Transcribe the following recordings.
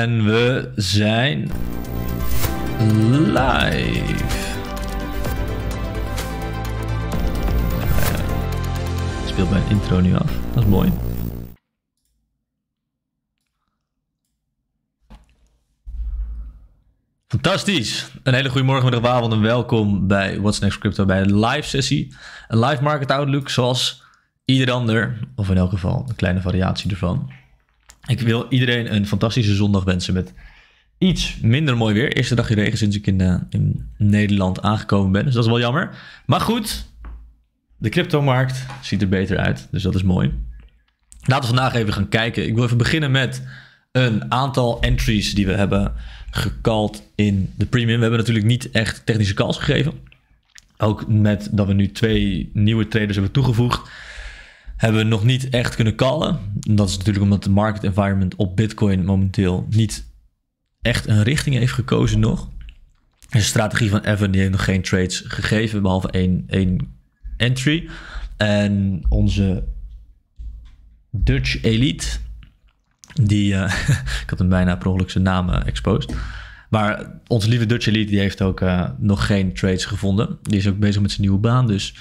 En we zijn live. Ik speel mijn intro nu af. Dat is mooi. Fantastisch. Een hele goede morgen, middag, avond en welkom bij What's Next Crypto bij een live sessie. Een live market outlook zoals ieder ander, of in elk geval een kleine variatie ervan. Ik wil iedereen een fantastische zondag wensen met iets minder mooi weer. Eerste dagje regen sinds ik in, eh, in Nederland aangekomen ben. Dus dat is wel jammer. Maar goed, de cryptomarkt ziet er beter uit. Dus dat is mooi. Laten we vandaag even gaan kijken. Ik wil even beginnen met een aantal entries die we hebben gekald in de premium. We hebben natuurlijk niet echt technische calls gegeven. Ook met dat we nu twee nieuwe traders hebben toegevoegd hebben we nog niet echt kunnen callen. dat is natuurlijk omdat de market environment op Bitcoin momenteel niet echt een richting heeft gekozen nog. de strategie van Evan die heeft nog geen trades gegeven, behalve één, één entry. En onze Dutch Elite, die, eh, ik had hem bijna per ongeluk zijn naam eh, exposed. Maar onze lieve Dutch Elite die heeft ook eh, nog geen trades gevonden. Die is ook bezig met zijn nieuwe baan, dus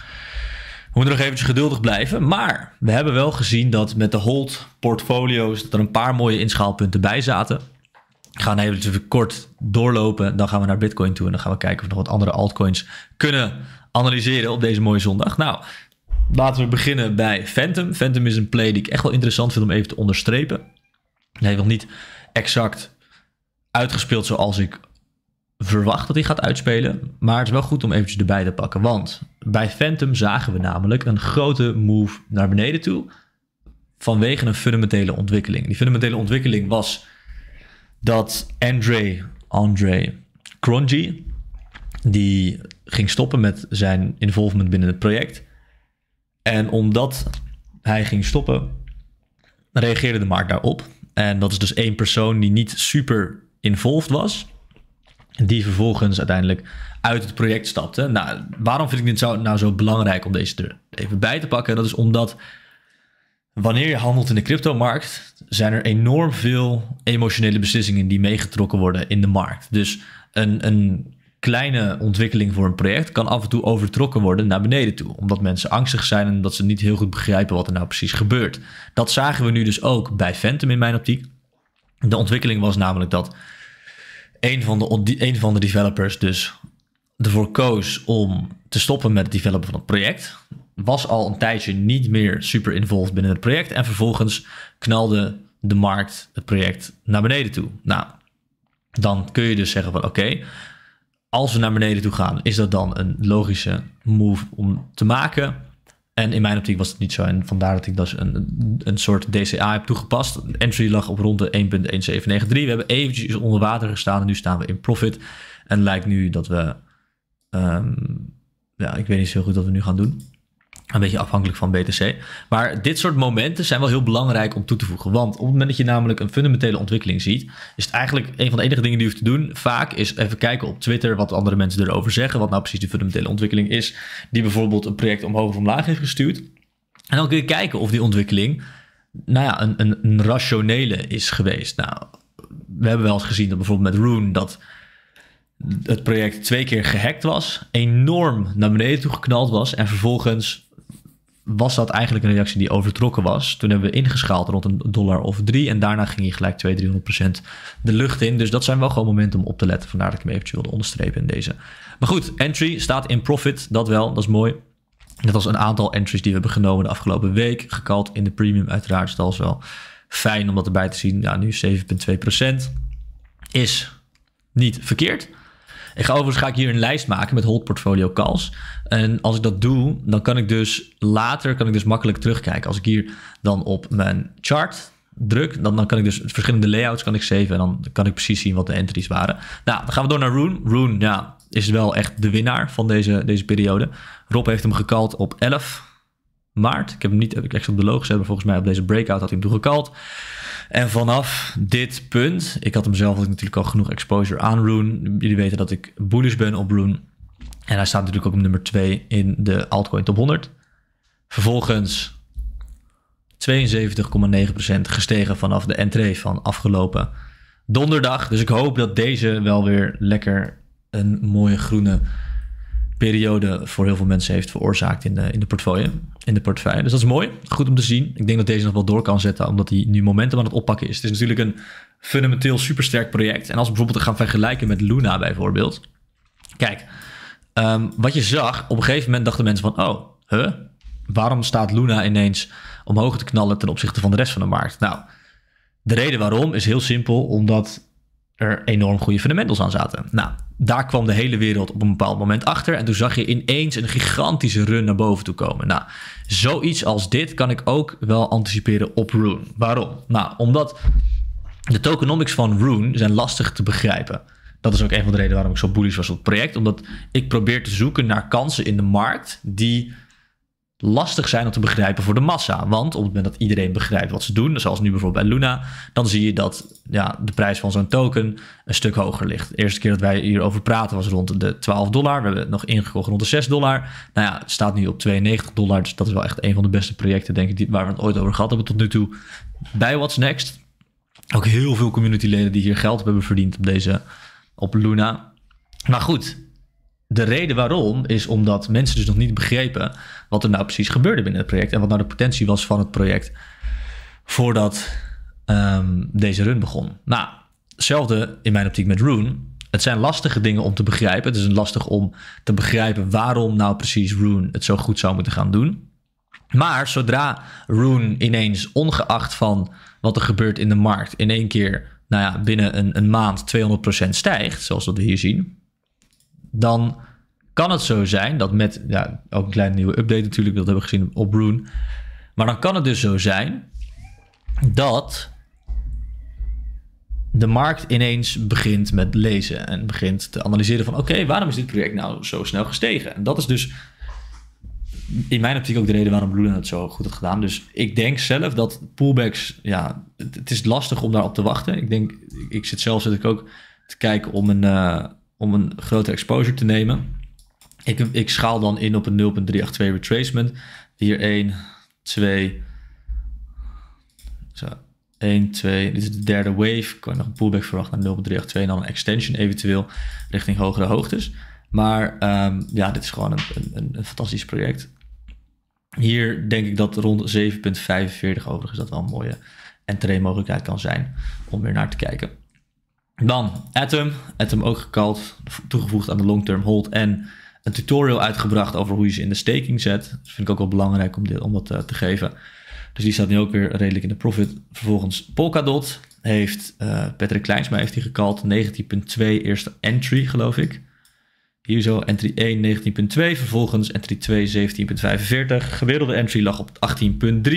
we moeten nog eventjes geduldig blijven. Maar we hebben wel gezien dat met de hold portfolio's dat er een paar mooie inschaalpunten bij zaten. We gaan even kort doorlopen. Dan gaan we naar Bitcoin toe. En dan gaan we kijken of we nog wat andere altcoins kunnen analyseren op deze mooie zondag. Nou, laten we beginnen bij Phantom. Phantom is een play die ik echt wel interessant vind om even te onderstrepen. Hij heeft nog niet exact uitgespeeld zoals ik verwacht dat hij gaat uitspelen. Maar het is wel goed om eventjes erbij te pakken. Want bij Phantom zagen we namelijk een grote move naar beneden toe. Vanwege een fundamentele ontwikkeling. Die fundamentele ontwikkeling was dat Andre, Andre Cronje, die ging stoppen met zijn involvement binnen het project. En omdat hij ging stoppen, reageerde de markt daarop. En dat is dus één persoon die niet super involved was die vervolgens uiteindelijk uit het project stapte. Nou, waarom vind ik dit nou zo belangrijk om deze er even bij te pakken? Dat is omdat wanneer je handelt in de cryptomarkt, zijn er enorm veel emotionele beslissingen die meegetrokken worden in de markt. Dus een, een kleine ontwikkeling voor een project kan af en toe overtrokken worden naar beneden toe. Omdat mensen angstig zijn en dat ze niet heel goed begrijpen wat er nou precies gebeurt. Dat zagen we nu dus ook bij Phantom in mijn optiek. De ontwikkeling was namelijk dat een van de, een van de developers dus ervoor koos om te stoppen met het developen van het project. Was al een tijdje niet meer super involved binnen het project. En vervolgens knalde de markt het project naar beneden toe. Nou, dan kun je dus zeggen van oké, als we naar beneden toe gaan, is dat dan een logische move om te maken? En in mijn optiek was het niet zo. En vandaar dat ik dus een, een soort DCA heb toegepast. Entry lag op rond de 1.1793. We hebben eventjes onder water gestaan en nu staan we in profit. En lijkt nu dat we... Ehm, ja, ik weet niet zo goed wat we nu gaan doen. Een beetje afhankelijk van BTC. Maar dit soort momenten zijn wel heel belangrijk om toe te voegen. Want op het moment dat je namelijk een fundamentele ontwikkeling ziet, is het eigenlijk een van de enige dingen die je hoeft te doen. Vaak is even kijken op Twitter wat andere mensen erover zeggen. Wat nou precies de fundamentele ontwikkeling is. Die bijvoorbeeld een project omhoog of omlaag heeft gestuurd. En dan kun je kijken of die ontwikkeling, nou ja, een, een, een rationele is geweest. Nou, we hebben wel eens gezien dat bijvoorbeeld met Rune dat het project twee keer gehackt was, enorm naar beneden toe geknald was en vervolgens was dat eigenlijk een reactie die overtrokken was. Toen hebben we ingeschaald rond een dollar of drie. En daarna ging je gelijk 200, 300 de lucht in. Dus dat zijn wel gewoon momenten om op te letten. Vandaar dat ik hem eventueel wilde onderstrepen in deze. Maar goed, entry staat in profit. Dat wel, dat is mooi. Dat was een aantal entries die we hebben genomen de afgelopen week. Gekald in de premium uiteraard. is wel fijn om dat erbij te zien. Ja, nu 7,2 is niet verkeerd. Ik ga overigens ga ik hier een lijst maken met hold portfolio calls. En als ik dat doe, dan kan ik dus later kan ik dus makkelijk terugkijken. Als ik hier dan op mijn chart druk, dan, kan ik dus verschillende layouts kan ik en dan kan ik precies zien wat de entries waren. Nou, dan gaan we door naar Rune. Rune, ja, is wel echt de winnaar van deze, deze periode. Rob heeft hem gekald op 11 maart. Ik heb hem niet heb ik echt op de loog gezet, maar volgens mij op deze breakout had hij hem toegekald. En vanaf dit punt, ik had hem zelf ik natuurlijk al genoeg exposure aan Rune. Jullie weten dat ik bullish ben op Rune. En hij staat natuurlijk ook op nummer 2 in de altcoin top 100. Vervolgens 72,9% gestegen vanaf de entree van afgelopen donderdag. Dus ik hoop dat deze wel weer lekker een mooie groene periode voor heel veel mensen heeft veroorzaakt in de, in de portfolio. In de portefeuille. Dus dat is mooi. Goed om te zien. Ik denk dat deze nog wel door kan zetten, omdat hij nu momentum aan het oppakken is. Het is natuurlijk een fundamenteel supersterk project. En als we bijvoorbeeld gaan vergelijken met Luna bijvoorbeeld. Kijk, ehm, wat je zag, op een gegeven moment dachten mensen van, oh, huh? waarom staat Luna ineens omhoog te knallen ten opzichte van de rest van de markt? Nou, de reden waarom is heel simpel, omdat er enorm goede fundamentals aan zaten. Nou, daar kwam de hele wereld op een bepaald moment achter. En toen zag je ineens een gigantische run naar boven toe komen. Nou, zoiets als dit kan ik ook wel anticiperen op Rune. Waarom? Nou, omdat de tokenomics van Rune zijn lastig te begrijpen. Dat is ook een van de redenen waarom ik zo bullish was op het project. Omdat ik probeer te zoeken naar kansen in de markt die lastig zijn om te begrijpen voor de massa. Want op het moment dat iedereen begrijpt wat ze doen, zoals nu bijvoorbeeld bij Luna, dan zie je dat ja, de prijs van zo'n token een stuk hoger ligt. De eerste keer dat wij hierover praten was rond de 12 dollar. We hebben het nog ingekocht rond de 6 dollar. Nou ja, het staat nu op 92 dollar. Dus dat is wel echt een van de beste projecten, denk ik, waar we het ooit over gehad hebben tot nu toe. Bij What's Next. Ook heel veel communityleden die hier geld hebben verdiend op deze op Luna. Maar goed, de reden waarom is omdat mensen dus nog niet begrepen wat er nou precies gebeurde binnen het project en wat nou de potentie was van het project voordat ehm, deze run begon. Nou, hetzelfde in mijn optiek met Rune. Het zijn lastige dingen om te begrijpen. Het is lastig om te begrijpen waarom nou precies Rune het zo goed zou moeten gaan doen. Maar zodra Rune ineens, ongeacht van wat er gebeurt in de markt, in één keer, nou ja, binnen een, een maand 200% stijgt, zoals dat we hier zien, dan kan het zo zijn dat met ja, ook een kleine nieuwe update natuurlijk, dat hebben we gezien op Rune. Maar dan kan het dus zo zijn dat de markt ineens begint met lezen en begint te analyseren van oké, waarom is dit project nou zo snel gestegen? En dat is dus in mijn optiek ook de reden waarom Broen het zo goed had gedaan. Dus ik denk zelf dat pullbacks, ja, het, is lastig om daarop te wachten. Ik denk, ik, zit zelf zit ik ook te kijken om een, eh, om een grotere exposure te nemen. Ik, ik schaal dan in op een 0.382 retracement. Hier 1, 2, zo, 1, 2. Dit is de derde wave. Kan nog een pullback verwachten naar 0.382 en dan een extension eventueel richting hogere hoogtes. Maar ehm, ja, dit is gewoon een, een, een fantastisch project. Hier denk ik dat rond 7,45 overigens dat wel een mooie entree mogelijkheid kan zijn om weer naar te kijken. Dan Atom. Atom ook gekald, toegevoegd aan de long-term hold. En een tutorial uitgebracht over hoe je ze in de staking zet. Dat vind ik ook wel belangrijk om, dit, om dat eh, te geven. Dus die staat nu ook weer redelijk in de profit. Vervolgens Polkadot heeft eh, Patrick Kleinsma heeft die gekald. 19.2 eerste entry geloof ik. Hier zo, entry 1 19.2, vervolgens entry 2 17.45. Gewiddelde entry lag op 18.3.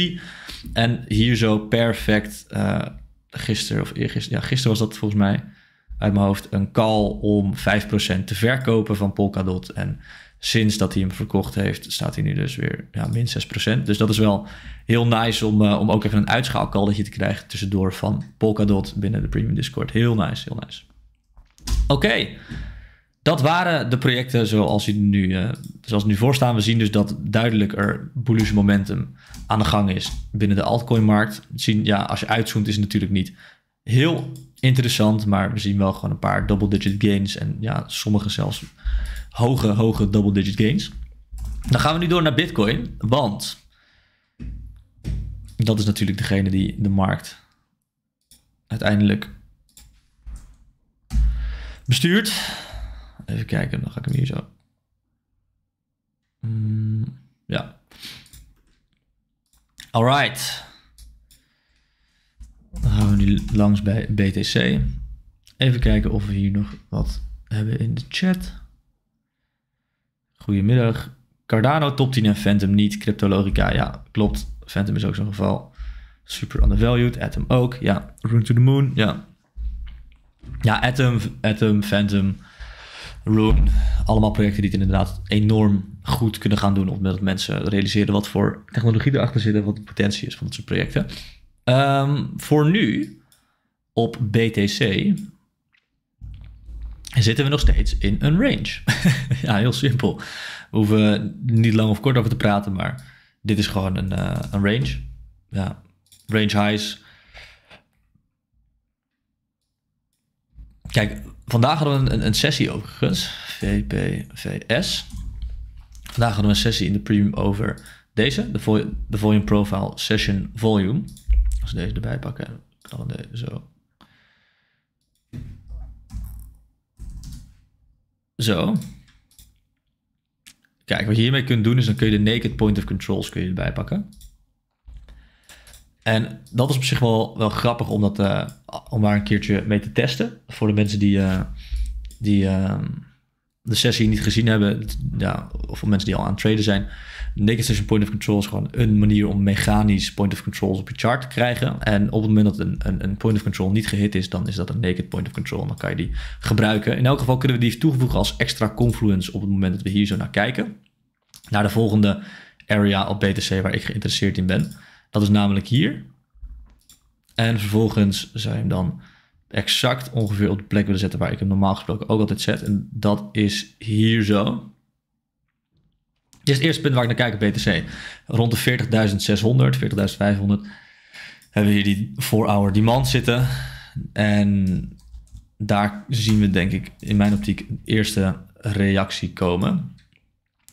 En hier zo perfect eh, gisteren of eergisteren, ja, gisteren was dat volgens mij uit mijn hoofd, een call om 5% te verkopen van Polkadot. En sinds dat hij hem verkocht heeft, staat hij nu dus weer ja, min 6%. Dus dat is wel heel nice om, eh, om ook even een je te krijgen tussendoor van Polkadot binnen de Premium Discord. Heel nice, heel nice. Oké, dat waren de projecten zoals, die nu, eh, nu voorstaan. We zien dus dat duidelijk er bullish momentum aan de gang is binnen de altcoinmarkt. Zien, ja, als je uitzoomt is het natuurlijk niet heel interessant, maar we zien wel gewoon een paar double-digit gains en ja, sommige zelfs hoge, hoge double-digit gains. Dan gaan we nu door naar Bitcoin, want dat is natuurlijk degene die de markt uiteindelijk bestuurt. Even kijken, dan ga ik hem hier zo. Mm, ja. Alright. Dan gaan we nu langs bij BTC. Even kijken of we hier nog wat hebben in de chat. Goedemiddag. Cardano top 10 en Phantom niet. Cryptologica, ja, klopt. Phantom is ook zo'n geval. Super undervalued. Atom ook, ja. Rune to the moon, ja. Ja, Atom, Atom, Phantom. Rune. Allemaal projecten die het inderdaad enorm goed kunnen gaan doen. Omdat mensen realiseren wat voor technologie erachter zit en wat de potentie is van dat soort projecten. Ehm, voor nu, op BTC, zitten we nog steeds in een range. ja, heel simpel. We hoeven niet lang of kort over te praten, maar dit is gewoon een, eh, een range. Ja, range highs Kijk, vandaag hadden we een, een sessie overigens. VPVS. Vandaag hadden we een sessie in de premium over deze. De, vo de volume profile session volume. Als we deze erbij pakken, we deze zo. Zo. Kijk, wat je hiermee kunt doen is dan kun je de naked point of controls kun je erbij pakken. En dat is op zich wel, wel grappig om, dat, eh, om daar een keertje mee te testen. Voor de mensen die, eh, die ehm, de sessie niet gezien hebben, ja, of voor mensen die al aan het traden zijn. Naked Session Point of Control is gewoon een manier om mechanisch point of controls op je chart te krijgen. En op het moment dat een, een, een, point of control niet gehit is, dan is dat een naked point of control. En dan kan je die gebruiken. In elk geval kunnen we die toevoegen als extra confluence op het moment dat we hier zo naar kijken. Naar de volgende area op BTC waar ik geïnteresseerd in ben. Dat is namelijk hier. En vervolgens zou je hem dan exact ongeveer op de plek willen zetten waar ik hem normaal gesproken ook altijd zet. En dat is hier zo. Dit is het eerste punt waar ik naar kijk op BTC. Rond de 40.600, 40.500 hebben we hier die 4-hour demand zitten. En daar zien we denk ik in mijn optiek een eerste reactie komen.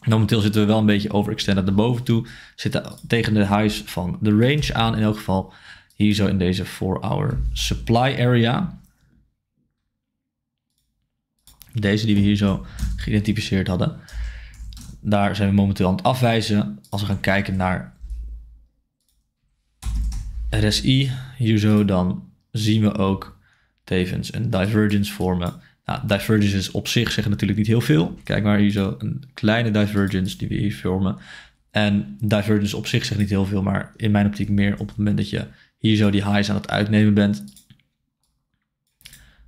Momenteel zitten we wel een beetje overextended naar boven toe. Zitten tegen de huis van de range aan. In elk geval hier zo in deze 4-hour supply area. Deze die we hier zo geïdentificeerd hadden. Daar zijn we momenteel aan het afwijzen. Als we gaan kijken naar RSI, hier zo, dan zien we ook tevens een divergence vormen nou, divergence divergences op zich zeggen natuurlijk niet heel veel. Kijk maar hier zo, een kleine divergence die we hier vormen. En divergence op zich zegt niet heel veel, maar in mijn optiek meer op het moment dat je hier zo die highs aan het uitnemen bent,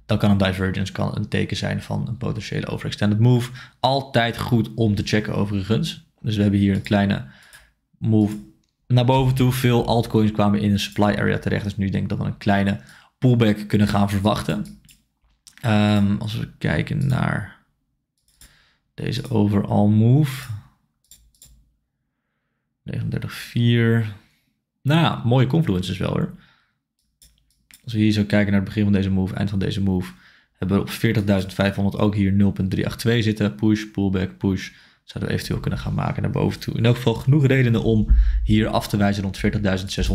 dan kan een divergence kan een teken zijn van een potentiële overextended move. Altijd goed om te checken overigens. Dus we hebben hier een kleine move naar boven toe. Veel altcoins kwamen in een supply area terecht, dus nu denk ik dat we een kleine pullback kunnen gaan verwachten. Ehm, als we kijken naar deze overall move. 39,4. Nou ja, mooie confluence dus wel hoor. Als we hier zo kijken naar het begin van deze move, eind van deze move, hebben we op 40.500 ook hier 0.382 zitten. Push, pullback, push. Zouden we eventueel kunnen gaan maken naar boven toe. In elk geval genoeg redenen om hier af te wijzen rond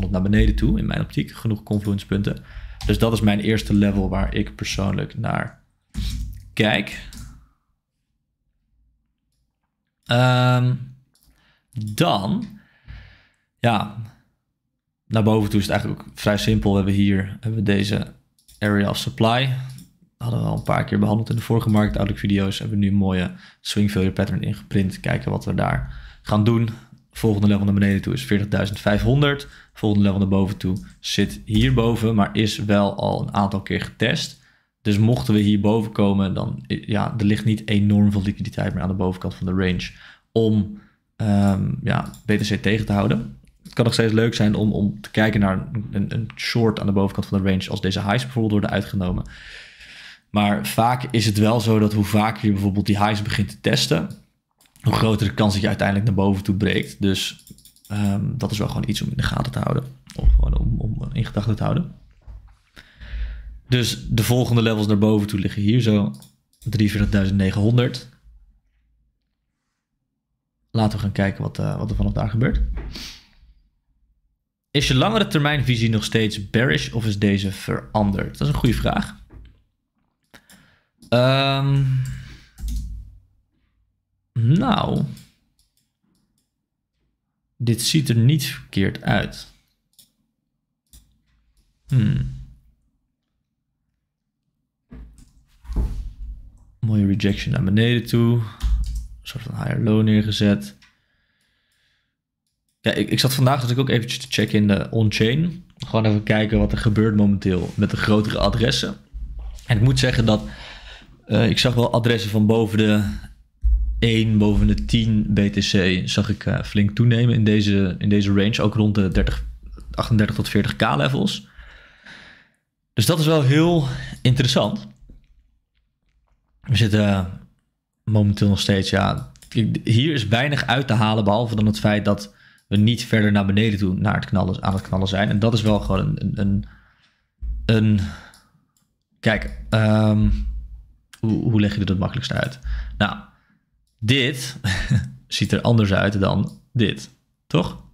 40.600 naar beneden toe. In mijn optiek genoeg confluence punten. Dus dat is mijn eerste level waar ik persoonlijk naar kijk. Ehm, dan, ja, naar boven toe is het eigenlijk ook vrij simpel. We hebben hier hebben we deze area of supply. hadden we al een paar keer behandeld in de vorige markt outlook video's. Hebben we nu een mooie swing failure pattern ingeprint. Kijken wat we daar gaan doen. Volgende level naar beneden toe is 40.500. Volgende level naar boven toe zit hierboven, maar is wel al een aantal keer getest. Dus mochten we hierboven komen, dan ja, er ligt niet enorm veel liquiditeit meer aan de bovenkant van de range om ehm, ja, BTC tegen te houden. Het kan nog steeds leuk zijn om, om te kijken naar een, een short aan de bovenkant van de range als deze highs bijvoorbeeld worden uitgenomen. Maar vaak is het wel zo dat hoe vaker je bijvoorbeeld die highs begint te testen, hoe grotere kans dat je uiteindelijk naar boven toe breekt. Dus ehm, dat is wel gewoon iets om in de gaten te houden. Of gewoon om, om in gedachten te houden. Dus de volgende levels naar boven toe liggen hier zo. 43.900. Laten we gaan kijken wat, uh, wat er vanaf daar gebeurt. Is je langere termijnvisie nog steeds bearish of is deze veranderd? Dat is een goede vraag. Ehm, nou, dit ziet er niet verkeerd uit. Hmm. Mooie rejection naar beneden toe. Een soort van higher low neergezet. Ja, ik, ik zat vandaag natuurlijk dus ik ook eventjes te checken in de on-chain. Gewoon even kijken wat er gebeurt momenteel met de grotere adressen. En ik moet zeggen dat eh, ik zag wel adressen van boven de 1 boven de 10 BTC zag ik eh, flink toenemen in deze, in deze range. Ook rond de 30, 38 tot 40k levels. Dus dat is wel heel interessant. We zitten eh, momenteel nog steeds, ja. Hier is weinig uit te halen, behalve dan het feit dat we niet verder naar beneden toe naar het knallen, aan het knallen zijn. En dat is wel gewoon een. een, een, kijk, ehm, hoe, hoe leg je dat het makkelijkst uit? Nou, dit ziet er anders uit dan dit, toch?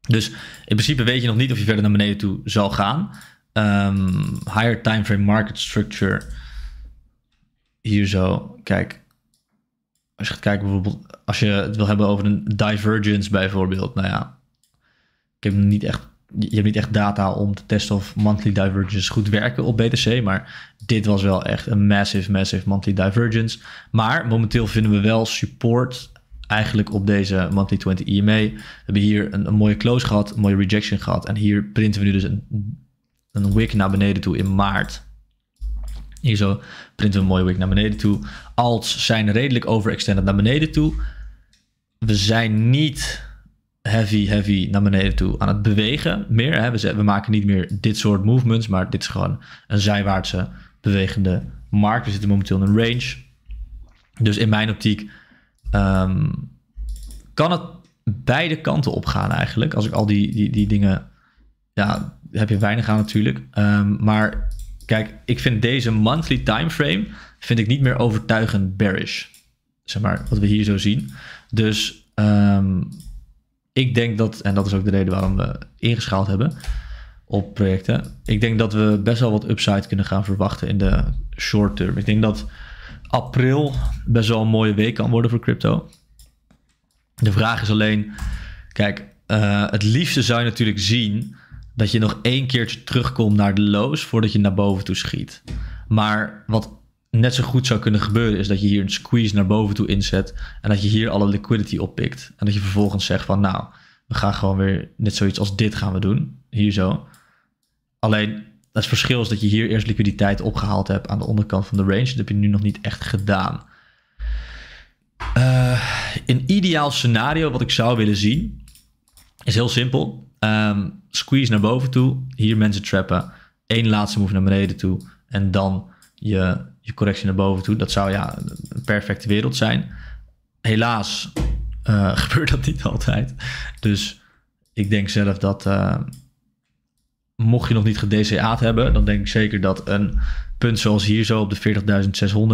Dus in principe weet je nog niet of je verder naar beneden toe zal gaan. Ehm, higher time frame market structure. Hier zo, kijk. Als je gaat kijken bijvoorbeeld, als je het wil hebben over een divergence bijvoorbeeld. Nou ja, ik heb niet echt je hebt niet echt data om te testen of monthly divergences goed werken op BTC. Maar dit was wel echt een massive, massive monthly divergence. Maar momenteel vinden we wel support eigenlijk op deze monthly 20 EMA. We hebben hier een, een, mooie close gehad, een mooie rejection gehad. En hier printen we nu dus een, een naar beneden toe in maart. Hier zo printen we een mooie week naar beneden toe. Alts zijn redelijk overextended naar beneden toe. We zijn niet heavy, heavy naar beneden toe aan het bewegen meer. Hè? We, we maken niet meer dit soort movements, maar dit is gewoon een zijwaartse bewegende markt. We zitten momenteel in een range. Dus in mijn optiek ehm, kan het beide kanten opgaan eigenlijk. Als ik al die, die, die dingen... Ja, heb je weinig aan natuurlijk. Ehm, maar kijk, ik vind deze monthly timeframe... vind ik niet meer overtuigend bearish. Zeg maar, wat we hier zo zien. Dus... Ehm, ik denk dat, en dat is ook de reden waarom we ingeschaald hebben op projecten. Ik denk dat we best wel wat upside kunnen gaan verwachten in de short term. Ik denk dat april best wel een mooie week kan worden voor crypto. De vraag is alleen, kijk, eh, het liefste zou je natuurlijk zien dat je nog één keertje terugkomt naar de lows voordat je naar boven toe schiet. Maar wat net zo goed zou kunnen gebeuren, is dat je hier een squeeze naar boven toe inzet. En dat je hier alle liquidity oppikt. En dat je vervolgens zegt van nou, we gaan gewoon weer net zoiets als dit gaan we doen. Hier zo. Alleen het verschil is dat je hier eerst liquiditeit opgehaald hebt aan de onderkant van de range. Dat heb je nu nog niet echt gedaan. een eh, ideaal scenario wat ik zou willen zien is heel simpel. Ehm, squeeze naar boven toe, hier mensen trappen, één laatste move naar beneden toe en dan je je correctie naar boven toe. Dat zou ja, een perfecte wereld zijn. Helaas eh, gebeurt dat niet altijd. Dus ik denk zelf dat eh, mocht je nog niet gedcaa'd hebben, dan denk ik zeker dat een punt zoals hier zo op de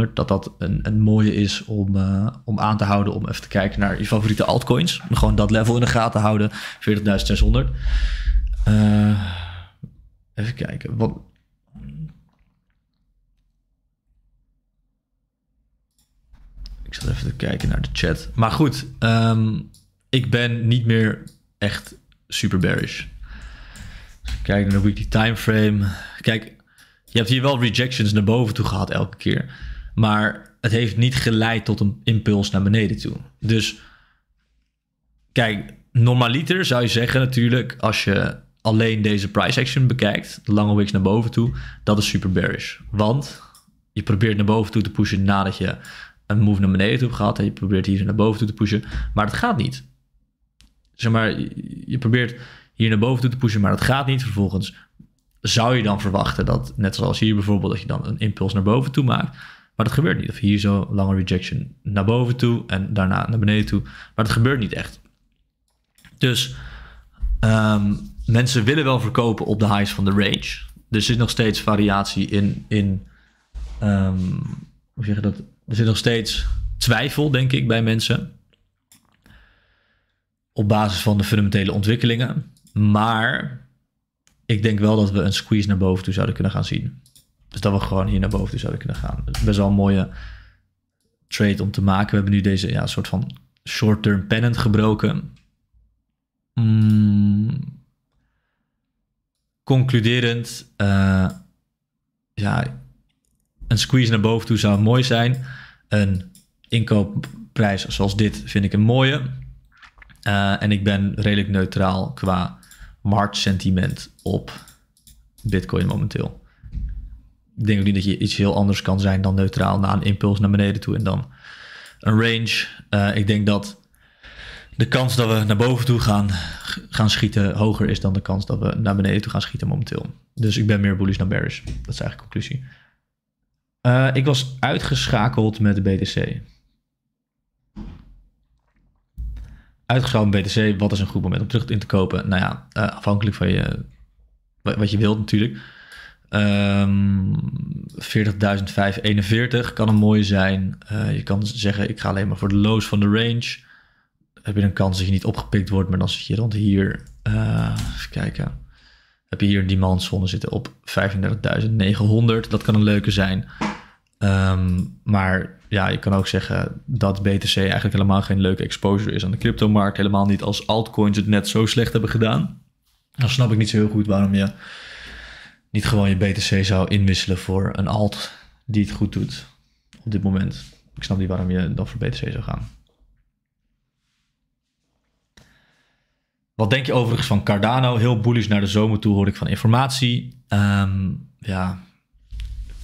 40.600, dat dat een, een mooie is om, eh, om aan te houden, om even te kijken naar je favoriete altcoins. Gewoon dat level in de gaten houden, 40.600. even kijken, wat, Ik zal even te kijken naar de chat. Maar goed, ehm, ik ben niet meer echt super bearish. kijk naar de weekly timeframe. Kijk, je hebt hier wel rejections naar boven toe gehad elke keer. Maar het heeft niet geleid tot een impuls naar beneden toe. Dus kijk, normaliter zou je zeggen natuurlijk, als je alleen deze price action bekijkt, de lange wicks naar boven toe, dat is super bearish. Want je probeert naar boven toe te pushen nadat je een move naar beneden toe gehad. En je probeert hier naar boven toe te pushen. Maar dat gaat niet. Zeg maar, je probeert hier naar boven toe te pushen, maar dat gaat niet. Vervolgens zou je dan verwachten dat, net zoals hier bijvoorbeeld, dat je dan een impuls naar boven toe maakt. Maar dat gebeurt niet. Of hier zo lange rejection naar boven toe en daarna naar beneden toe. Maar dat gebeurt niet echt. Dus ehm, mensen willen wel verkopen op de highs van de range. Er zit nog steeds variatie in, in ehm, hoe zeg je dat, er zit nog steeds twijfel, denk ik, bij mensen. Op basis van de fundamentele ontwikkelingen. Maar ik denk wel dat we een squeeze naar boven toe zouden kunnen gaan zien. Dus dat we gewoon hier naar boven toe zouden kunnen gaan. Dat is best wel een mooie trade om te maken. We hebben nu deze ja, soort van short-term pennant gebroken. Mm. Concluderend, eh, ja, een squeeze naar boven toe zou mooi zijn. Een inkoopprijs zoals dit vind ik een mooie. Eh, en ik ben redelijk neutraal qua marktsentiment op Bitcoin momenteel. Ik denk ook niet dat je iets heel anders kan zijn dan neutraal na een impuls naar beneden toe en dan een range. Eh, ik denk dat de kans dat we naar boven toe gaan, gaan schieten hoger is dan de kans dat we naar beneden toe gaan schieten momenteel. Dus ik ben meer bullish dan bearish. Dat is eigenlijk de conclusie. Eh, ik was uitgeschakeld met de BTC. Uitgeschakeld met BTC, wat is een goed moment om terug in te kopen? Nou ja, eh, afhankelijk van je, wat je wilt natuurlijk. Um, ehm, 40.541 kan een mooie zijn. Eh, je kan zeggen, ik ga alleen maar voor de lows van de range. Heb je een kans dat je niet opgepikt wordt, maar dan zit je rond hier. even kijken heb je hier een demandzone zitten op 35.900. Dat kan een leuke zijn. Um, maar ja, je kan ook zeggen dat BTC eigenlijk helemaal geen leuke exposure is aan de cryptomarkt. Helemaal niet als altcoins het net zo slecht hebben gedaan. Dan snap ik niet zo heel goed waarom je niet gewoon je BTC zou inwisselen voor een alt die het goed doet op dit moment. Ik snap niet waarom je dan voor BTC zou gaan. Wat denk je overigens van Cardano? Heel bullish naar de zomer toe hoor ik van informatie. Um, ja,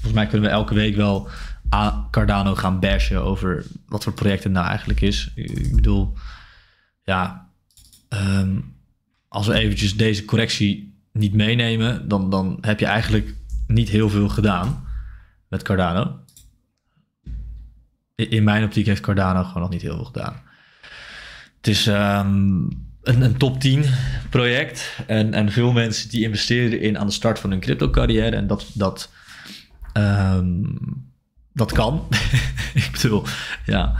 volgens mij kunnen we elke week wel aan Cardano gaan bashen over wat voor project het nou eigenlijk is. Ik bedoel, ja, ehm, als we eventjes deze correctie niet meenemen, dan, dan heb je eigenlijk niet heel veel gedaan met Cardano. In, mijn optiek heeft Cardano gewoon nog niet heel veel gedaan. Het is ehm, een, een, top 10 project en, en veel mensen die investeren in aan de start van hun crypto carrière en dat... dat Um, dat kan. ik bedoel, ja.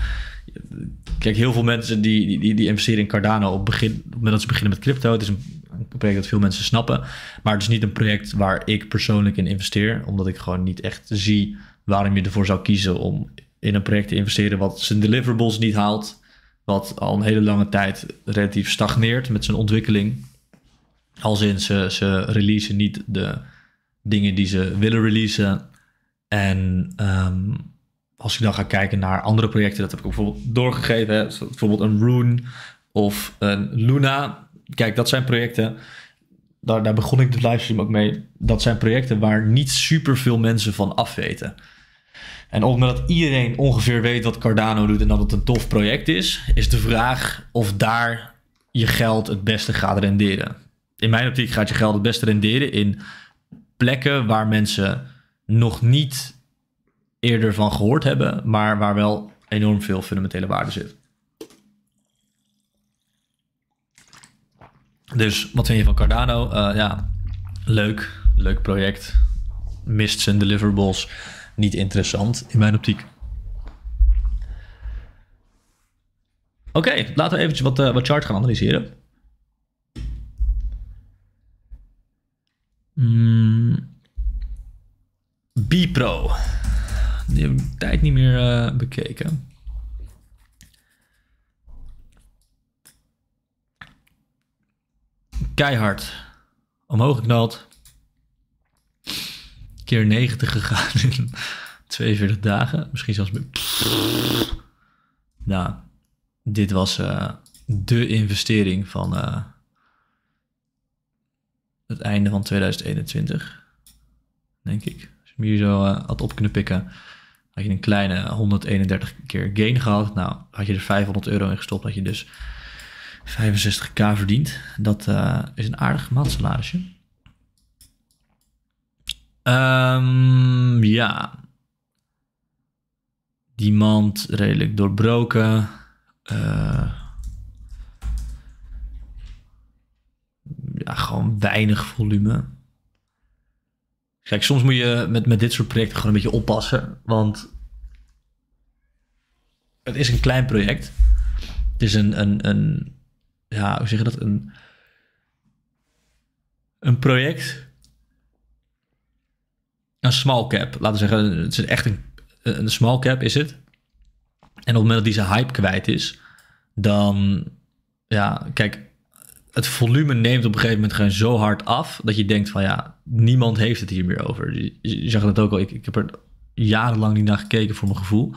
Kijk, heel veel mensen die, die, die investeren in Cardano op begin, omdat ze beginnen met crypto. Het is een, project dat veel mensen snappen. Maar het is niet een project waar ik persoonlijk in investeer. Omdat ik gewoon niet echt zie waarom je ervoor zou kiezen om in een project te investeren wat zijn deliverables niet haalt. Wat al een hele lange tijd relatief stagneert met zijn ontwikkeling. Als in ze, ze releasen niet de dingen die ze willen releasen en ehm, als ik dan ga kijken naar andere projecten, dat heb ik bijvoorbeeld doorgegeven. bijvoorbeeld een Rune of een Luna. Kijk, dat zijn projecten. Daar, daar begon ik de livestream ook mee. Dat zijn projecten waar niet super veel mensen van afweten. weten. En omdat iedereen ongeveer weet wat Cardano doet en dat het een tof project is, is de vraag of daar je geld het beste gaat renderen. In mijn optiek gaat je geld het beste renderen in plekken waar mensen nog niet eerder van gehoord hebben, maar waar wel enorm veel fundamentele waarde zit. Dus wat vind je van Cardano? Eh, ja, leuk. Leuk project. Mist zijn deliverables. Niet interessant in mijn optiek. Oké, laten we eventjes wat, uh, wat chart gaan analyseren. Hm. Bipro. Die heb ik tijd niet meer eh, bekeken. Keihard. Omhoog geknald. Keer 90 gegaan in 42 dagen. Misschien zelfs... Nou, dit was uh, de investering van eh, het einde van 2021. Denk ik hem hier zo eh, had op kunnen pikken, had je een kleine 131 keer gain gehad. Nou, had je er 500 euro in gestopt, had je dus 65k verdiend. Dat eh, is een aardig maandsalarisje. Ehm, ja. Die mand redelijk doorbroken. Eh, ja, gewoon weinig volume. Kijk, soms moet je met, met dit soort projecten gewoon een beetje oppassen. Want het is een klein project. Het is een, een, een ja, hoe zeg je dat? Een, een project. Een small cap. Laten we zeggen, het is echt een, een small cap is het. En op het moment dat die zijn hype kwijt is, dan, ja, kijk, het volume neemt op een gegeven moment gewoon zo hard af. dat je denkt: van ja, niemand heeft het hier meer over. Je, je zag dat ook al. Ik, ik heb er jarenlang niet naar gekeken voor mijn gevoel.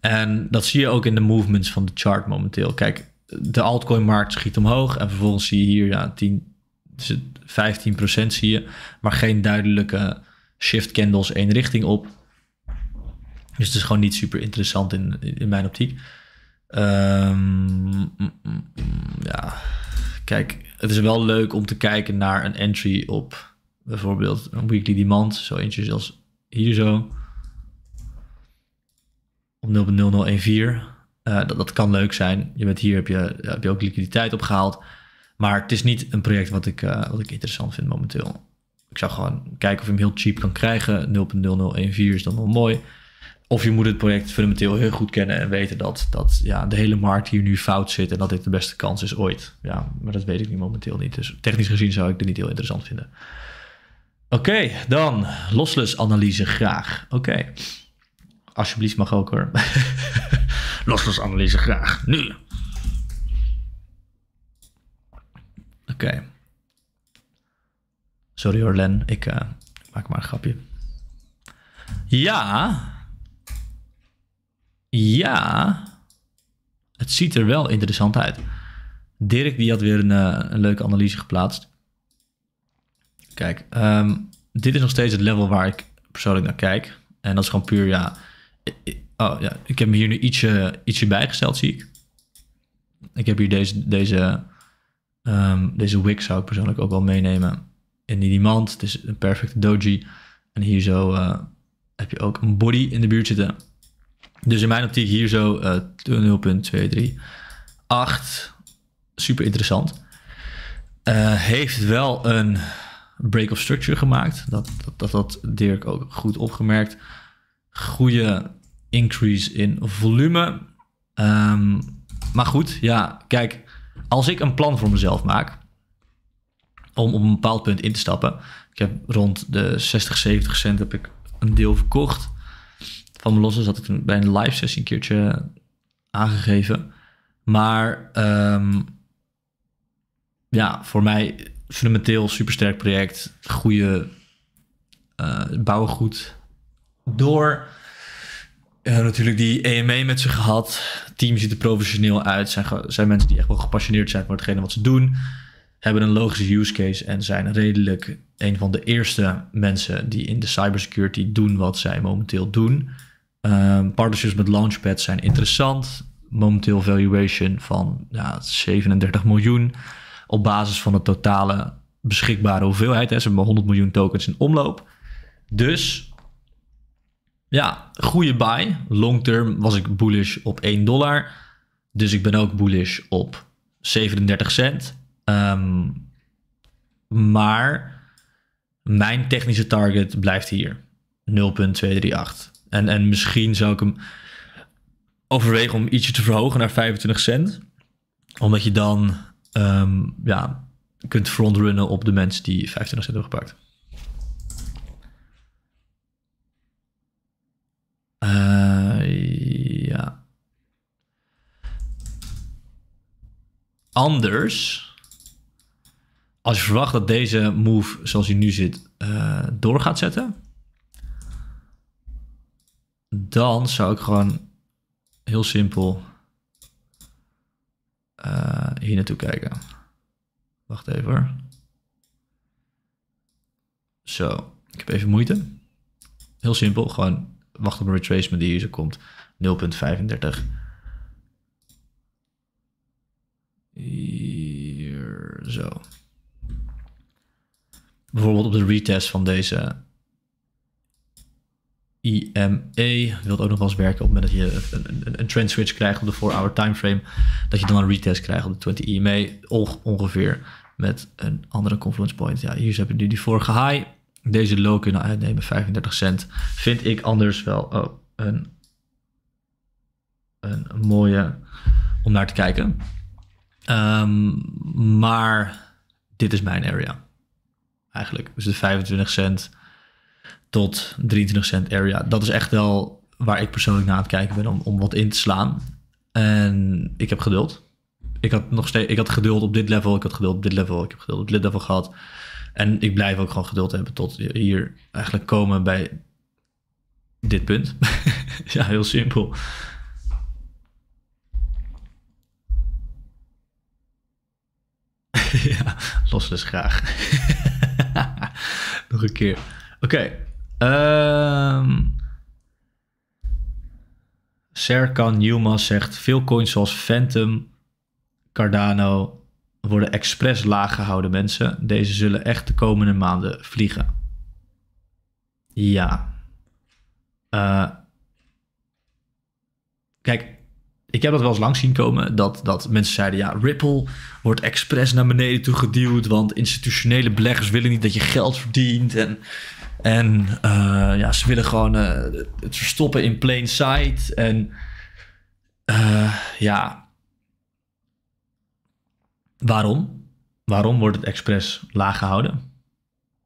En dat zie je ook in de movements van de chart momenteel. Kijk, de altcoin-markt schiet omhoog. En vervolgens zie je hier ja, 10, 15% dus zie je. Maar geen duidelijke shift candles één richting op. Dus het is gewoon niet super interessant in, in mijn optiek. Um, Kijk, het is wel leuk om te kijken naar een entry op bijvoorbeeld een weekly demand. Zo eentje zoals hier zo. Op 0.0014. Eh, dat, dat kan leuk zijn. Je bent hier, heb je, eh, heb je ook liquiditeit opgehaald. Maar het is niet een project wat ik, eh, wat ik interessant vind momenteel. Ik zou gewoon kijken of je hem heel cheap kan krijgen. 0.0014 is dan wel mooi. Of je moet het project fundamenteel heel goed kennen en weten dat, dat ja, de hele markt hier nu fout zit en dat dit de beste kans is ooit. Ja, maar dat weet ik nu momenteel niet. Dus technisch gezien zou ik dit niet heel interessant vinden. Oké, dan loslus analyse graag. Oké. Alsjeblieft mag ook hoor. lossless-analyse graag. Nu. Oké. Sorry hoor Len, ik eh, maak maar een grapje. Ja, ja, het ziet er wel interessant uit. Dirk die had weer een, eh, een leuke analyse geplaatst. Kijk, ehm, dit is nog steeds het level waar ik persoonlijk naar kijk. En dat is gewoon puur, ja... Oh ja, ik heb hier nu ietsje, ietsje bijgesteld, zie ik. Ik heb hier deze, deze, ehm, deze wick zou ik persoonlijk ook wel meenemen. In die demand, het is een perfecte doji. En hier zo eh, heb je ook een body in de buurt zitten. Dus in mijn optiek hier zo 0.238, eh, super interessant. Eh, heeft wel een break of structure gemaakt. Dat dat, dat dat Dirk ook goed opgemerkt. Goede increase in volume. Ehm, maar goed, ja, kijk, als ik een plan voor mezelf maak om op een bepaald punt in te stappen. Ik heb rond de 60, 70 cent heb ik een deel verkocht van me los is. Dus Dat had ik bij een live sessie een keertje aangegeven. Maar um, ja, voor mij fundamenteel supersterk project. Goede uh, eh, bouwen goed. Door eh, natuurlijk die EME met ze gehad. Team ziet er professioneel uit. Zijn, zijn mensen die echt wel gepassioneerd zijn voor hetgene wat ze doen. Hebben een logische use case en zijn redelijk een van de eerste mensen die in de cybersecurity doen wat zij momenteel doen. Um, partnerships met Launchpad zijn interessant. Momenteel valuation van ja, 37 miljoen. Op basis van de totale beschikbare hoeveelheid. Hè. Ze hebben 100 miljoen tokens in omloop. Dus ja, goede buy. Long term was ik bullish op 1 dollar. Dus ik ben ook bullish op 37 cent. Ehm, maar mijn technische target blijft hier. 0,238. En, en misschien zou ik hem overwegen om ietsje te verhogen naar 25 cent. Omdat je dan ehm, ja, kunt frontrunnen op de mensen die 25 cent hebben gepakt. Eh, ja. Anders, als je verwacht dat deze move zoals hij nu zit uh, eh, door gaat zetten, dan zou ik gewoon heel simpel eh, hier naartoe kijken. Wacht even hoor. Zo, ik heb even moeite. Heel simpel, gewoon wacht op een retracement die hier zo komt. 0.35. Hier, zo. Bijvoorbeeld op de retest van deze IME wilt ook nog wel eens werken op het moment dat je een, een, een trend switch krijgt op de 4-hour timeframe, dat je dan een retest krijgt op de 20 IME e, ongeveer met een andere confluence point. Ja, hier hebben nu die vorige high, deze low kunnen nou uitnemen, 35 cent. Vind ik anders wel oh, een, een mooie om naar te kijken. Ehm, maar dit is mijn area eigenlijk. Dus de 25 cent tot 23 cent area. Dat is echt wel waar ik persoonlijk naar aan het kijken ben om, om wat in te slaan. En ik heb geduld. Ik had nog steeds, ik had geduld op dit level, ik had geduld op dit level, ik heb geduld op dit level gehad. En ik blijf ook gewoon geduld hebben tot hier eigenlijk komen bij dit punt. ja, heel simpel. ja, los dus graag. Nog een keer. Oké. Ehm, Serkan Yilmaz zegt: Veel coins zoals Phantom, Cardano worden expres laag gehouden, mensen. Deze zullen echt de komende maanden vliegen. Ja. Eh, kijk, ik heb dat wel eens langs zien komen. Dat, dat mensen zeiden, ja, Ripple wordt expres naar beneden toe geduwd. Want institutionele beleggers willen niet dat je geld verdient. En en eh, ja, ze willen gewoon eh, het verstoppen in plain sight. En eh, ja, waarom? Waarom wordt het expres laag gehouden?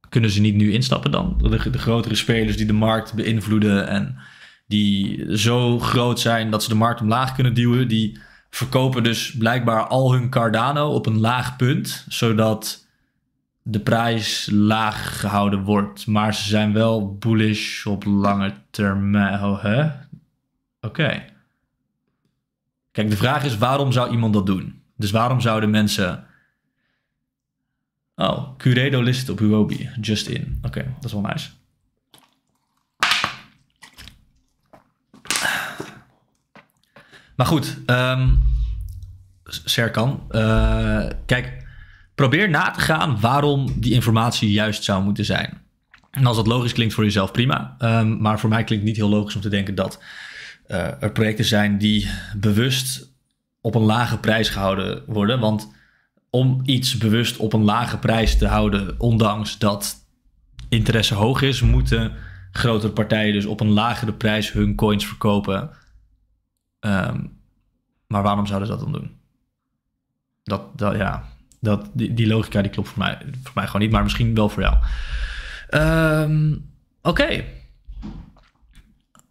Kunnen ze niet nu instappen dan? De, de grotere spelers die de markt beïnvloeden en die zo groot zijn dat ze de markt omlaag kunnen duwen, die verkopen dus blijkbaar al hun Cardano op een laag punt, zodat de prijs laag gehouden wordt. Maar ze zijn wel bullish op lange termijn. Oh, hè? Oké. Kijk, de vraag is waarom zou iemand dat doen? Dus waarom zouden mensen... Oh, Curedo list op Huobi. Just in. Oké, dat is wel nice. Maar goed, um, Serkan. Eh, kijk, Probeer na te gaan waarom die informatie juist zou moeten zijn. En als dat logisch klinkt voor jezelf, prima. Ehm, maar voor mij klinkt het niet heel logisch om te denken dat eh, er projecten zijn die bewust op een lage prijs gehouden worden. Want om iets bewust op een lage prijs te houden, ondanks dat interesse hoog is, moeten grotere partijen dus op een lagere prijs hun coins verkopen. Ehm, maar waarom zouden ze dat dan doen? Dat, dat ja, dat, die, die logica die klopt voor mij, voor mij gewoon niet, maar misschien wel voor jou. Ehm, oké. Okay.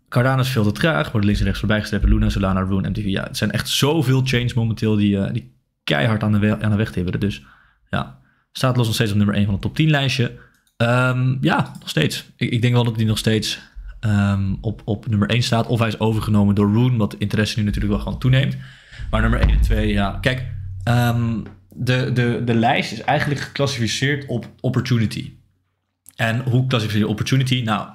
Cardano is veel te traag, wordt links en rechts voorbij gestrepen. Luna, Solana, Rune, MTV. Ja, het zijn echt zoveel chains momenteel die, eh, die keihard aan de, we- aan de weg hebben. Dus ja, staat los nog steeds op nummer 1 van het top 10 lijstje. Ehm, ja, nog steeds. Ik, ik, denk wel dat die nog steeds ehm, op, op nummer 1 staat. Of hij is overgenomen door Rune, wat interesse nu natuurlijk wel gewoon toeneemt. Maar nummer 1 en 2, ja. Kijk, um, de, de, de lijst is eigenlijk geclassificeerd op opportunity. En hoe classificeer je opportunity? Nou,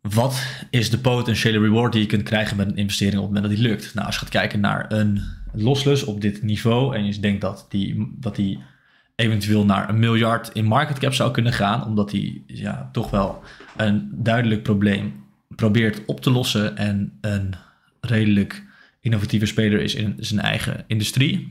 wat is de potentiële reward die je kunt krijgen met een investering op het moment dat die lukt? Nou, als je gaat kijken naar een loslus op dit niveau en je denkt dat die, dat die eventueel naar een miljard in market cap zou kunnen gaan, omdat die ja, toch wel een duidelijk probleem probeert op te lossen en een redelijk innovatieve speler is in zijn eigen industrie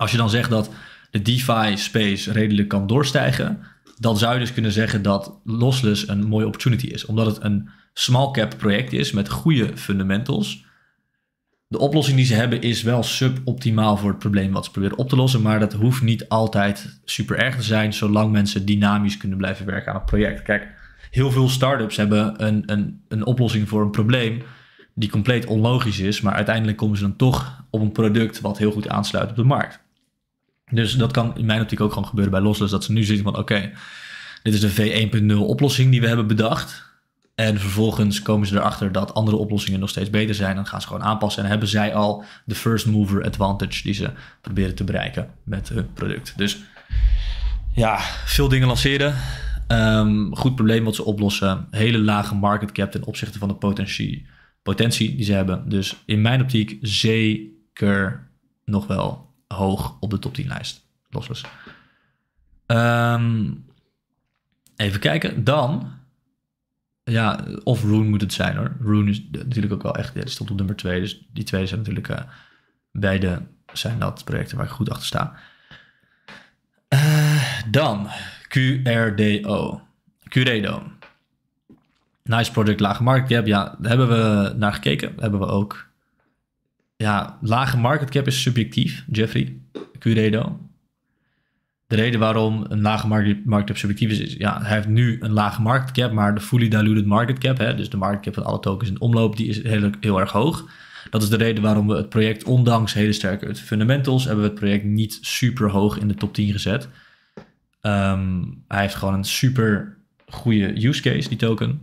als je dan zegt dat de DeFi-space redelijk kan doorstijgen, dan zou je dus kunnen zeggen dat Lossless een mooie opportunity is. Omdat het een small cap project is met goede fundamentals. De oplossing die ze hebben is wel suboptimaal voor het probleem wat ze proberen op te lossen. Maar dat hoeft niet altijd super erg te zijn, zolang mensen dynamisch kunnen blijven werken aan het project. Kijk, heel veel startups hebben een, een, een oplossing voor een probleem die compleet onlogisch is. Maar uiteindelijk komen ze dan toch op een product wat heel goed aansluit op de markt. Dus dat kan in mijn optiek ook gewoon gebeuren bij Lossless. Dat ze nu zien van oké, dit is de V1.0 oplossing die we hebben bedacht. En vervolgens komen ze erachter dat andere oplossingen nog steeds beter zijn. Dan gaan ze gewoon aanpassen. En hebben zij al de first mover advantage die ze proberen te bereiken met hun product. Dus ja, veel dingen lanceren. Ehm, goed probleem wat ze oplossen. Hele lage market cap ten opzichte van de potentie, potentie die ze hebben. Dus in mijn optiek zeker nog wel hoog op de top 10 lijst. los Um, ehm, even kijken. Dan. Ja, of Rune moet het zijn hoor. Rune is natuurlijk ook wel echt. Ja, die tot op nummer 2. Dus die twee zijn natuurlijk. Eh, beide zijn dat projecten waar ik goed achter sta. Eh, dan. QRDO. Curedo. Nice project, lage markt. Ja, ja, daar hebben we naar gekeken. Daar hebben we ook ja, lage market cap is subjectief, Jeffrey Curedo. De reden waarom een lage market, cap subjectief is, is ja, hij heeft nu een lage market cap, maar de fully diluted market cap, hè, dus de market cap van alle tokens in omloop, die is heel, heel erg hoog. Dat is de reden waarom we het project, ondanks hele sterke fundamentals, hebben we het project niet super hoog in de top 10 gezet. Ehm, hij heeft gewoon een super goede use case, die token.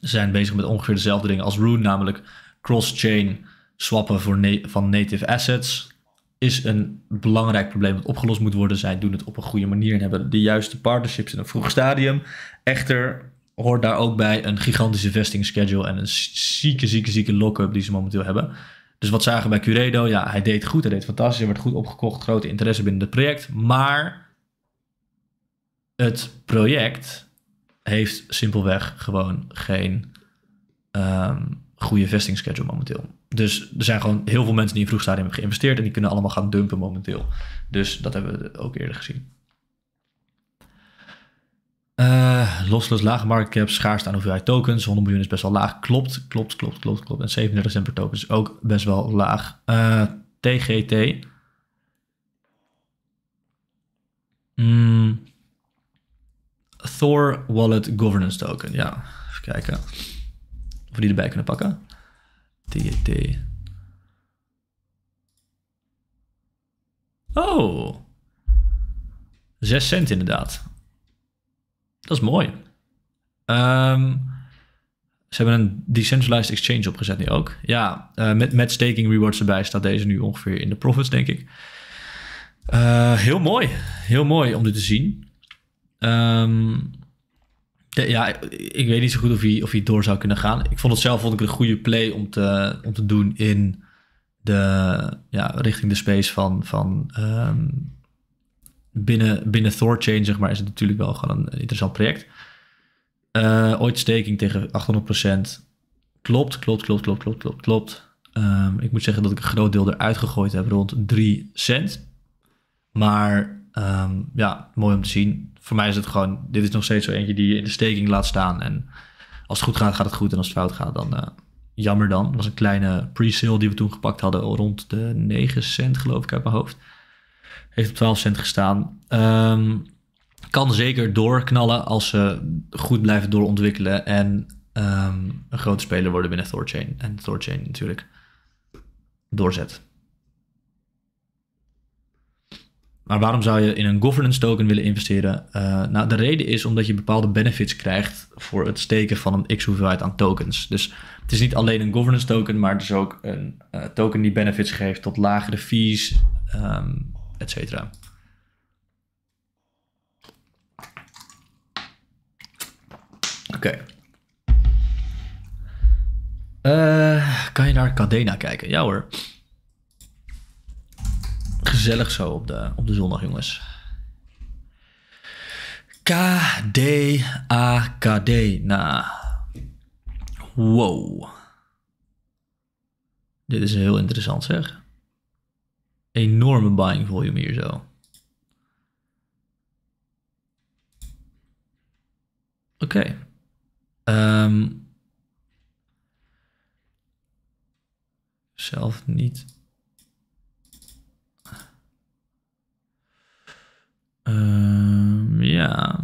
Ze zijn bezig met ongeveer dezelfde dingen als Rune, namelijk cross-chain Swappen voor van native assets is een belangrijk probleem dat opgelost moet worden. Zij doen het op een goede manier en hebben de juiste partnerships in een vroeg stadium. Echter hoort daar ook bij een gigantische vesting schedule en een zieke, zieke, zieke lock-up die ze momenteel hebben. Dus wat zagen we bij Curedo? Ja, hij deed goed, hij deed fantastisch, hij werd goed opgekocht, grote interesse binnen het project. Maar het project heeft simpelweg gewoon geen ehm, goede vesting schedule momenteel. Dus er zijn gewoon heel veel mensen die in vroeg stadium hebben geïnvesteerd en die kunnen allemaal gaan dumpen momenteel. Dus dat hebben we ook eerder gezien. Uh, eh, lage market cap, schaarste aan hoeveelheid tokens. 100 miljoen is best wel laag. Klopt, klopt, klopt, klopt, klopt. En 37 cent per token is ook best wel laag. TGT. Eh, hmm. Thor Wallet Governance Token. Ja, even kijken of we die erbij kunnen pakken. TJT. Oh. 6 cent inderdaad. Dat is mooi. Um, ze hebben een decentralized exchange opgezet nu ook. Ja, eh, met, met staking rewards erbij staat deze nu ongeveer in de profits, denk ik. Eh, heel mooi. Heel mooi om dit te zien. Um, ja, ik weet niet zo goed of hij, of hij door zou kunnen gaan. Ik vond het zelf vond ik een goede play om te, om te doen in de, ja, richting de space van, van um, binnen, binnen chain zeg maar, is het natuurlijk wel gewoon een interessant project. Eh, ooit staking tegen 800%. Klopt, klopt, klopt, klopt, klopt, klopt, klopt. Ehm, ik moet zeggen dat ik een groot deel eruit gegooid heb rond 3 cent. Maar Ehm, ja, mooi om te zien. Voor mij is het gewoon, dit is nog steeds zo eentje die je in de steking laat staan. En als het goed gaat, gaat het goed. En als het fout gaat, dan eh, jammer dan. Dat was een kleine pre-sale die we toen gepakt hadden, rond de 9 cent geloof ik uit mijn hoofd. Heeft op 12 cent gestaan. Ehm, kan zeker doorknallen als ze goed blijven doorontwikkelen en ehm, een grote speler worden binnen Thorchain. En Thorchain natuurlijk doorzet. Maar waarom zou je in een governance token willen investeren? Eh, nou, de reden is omdat je bepaalde benefits krijgt voor het steken van een x hoeveelheid aan tokens. Dus het is niet alleen een governance token, maar het is ook een eh, token die benefits geeft tot lagere fees, um, et cetera. Oké. Eh, kan je naar Cadena kijken? Ja hoor gezellig zo op de, op de zondag, jongens. K-D-A-K-D. Nou. Wow. Dit is heel interessant, zeg. Enorme buying volume hier zo. Oké. Ehm, zelf niet Um, ja.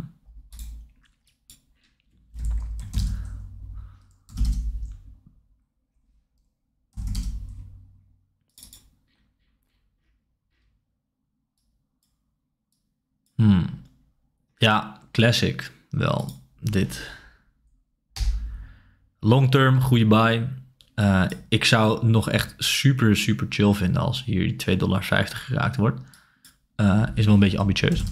Hmm. Ja, classic wel, dit. Long term, goede buy. Eh, ik zou nog echt super, super chill vinden als hier die 2,50 dollar geraakt wordt. Eh, is wel een beetje ambitieus.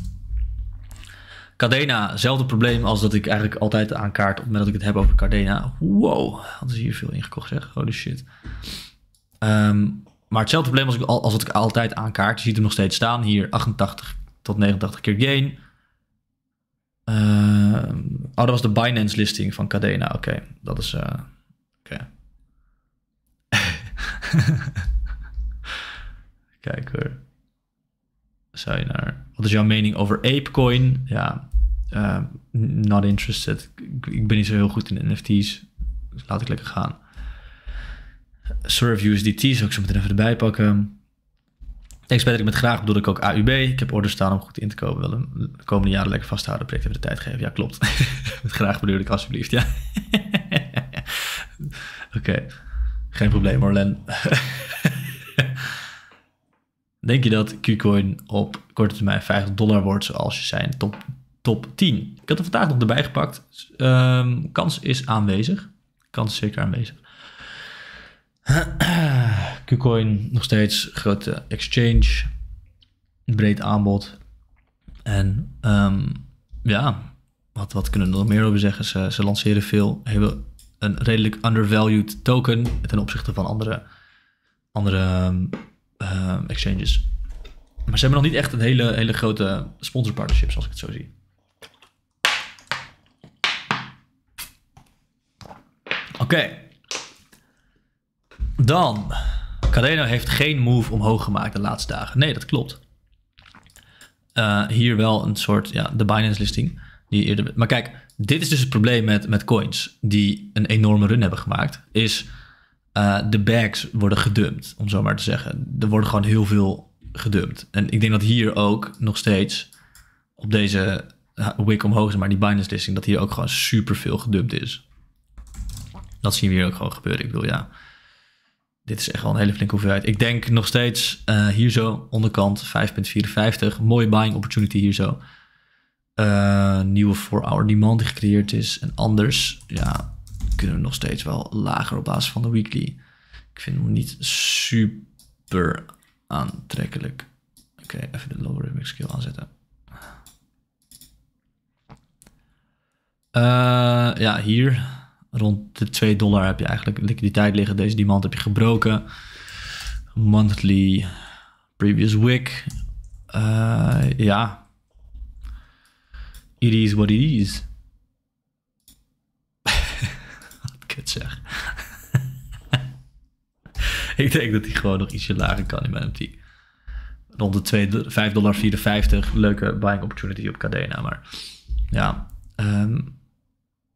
Cadena, zelfde probleem als dat ik eigenlijk altijd aankaart op het moment dat ik het heb over Cadena. Wow, hadden is hier veel ingekocht zeg. Holy shit. Ehm, maar hetzelfde probleem als, ik, als dat ik altijd aankaart. Je ziet hem nog steeds staan. Hier 88 tot 89 keer gain. Uh, oh, dat was de Binance listing van Cadena. Oké, dat is... Eh, Kijk hoor. Wat is jouw mening over Apecoin? Ja, eh, not interested. Ik, ben niet zo heel goed in NFT's. Dus laat ik lekker gaan. Surf USDT zou ik zo meteen even erbij pakken. Thanks ik met graag bedoel ik ook AUB. Ik heb orders staan om goed in te kopen. Wel de komende jaren lekker vasthouden. Project even de tijd geven. Ja, klopt. met graag bedoel ik alsjeblieft. Ja. Oké. Geen probleem Orlen. Denk je dat Qcoin op korte termijn 50 dollar wordt zoals je zijn top, top 10? Ik had er vandaag nog erbij gepakt. Ehm, kans is aanwezig. Kans is zeker aanwezig. Qcoin nog steeds grote exchange. Breed aanbod. En ehm, ja, wat, wat kunnen we nog meer over zeggen? Ze, ze lanceren veel. Hebben een redelijk undervalued token ten opzichte van andere, andere ehm, eh, exchanges. Maar ze hebben nog niet echt een hele, hele grote sponsorpartnership, zoals ik het zo zie. Oké. Dan. Cadena heeft geen move omhoog gemaakt de laatste dagen. Nee, dat klopt. Eh, hier wel een soort, ja, de Binance-listing. Die eerder, maar kijk, dit is dus het probleem met, met coins die een enorme run hebben gemaakt. Is eh, de bags worden gedumpt, om zo maar te zeggen. Er worden gewoon heel veel gedumpt. En ik denk dat hier ook nog steeds op deze eh, wick omhoog, maar die Binance listing, dat hier ook gewoon superveel gedumpt is. Dat zien we hier ook gewoon gebeuren. Ik bedoel, ja, dit is echt wel een hele flinke hoeveelheid. Ik denk nog steeds uh, hier zo, onderkant 5.54. Mooie buying opportunity hier zo. nieuwe 4-hour demand die gecreëerd is. En anders, ja, kunnen we nog steeds wel lager op basis van de weekly. Ik vind hem niet super aantrekkelijk. Oké, even de logarithmic skill aanzetten. Eh, ja, hier rond de 2 dollar heb je eigenlijk liquiditeit liggen. Deze demand heb je gebroken. Monthly previous week. Eh, ja. It is what it is. Kut zeg. ik denk dat hij gewoon nog ietsje lager kan in mijn optiek. Rond de 5,54 dollar. Leuke buying opportunity op Cadena. Maar ja, ehm,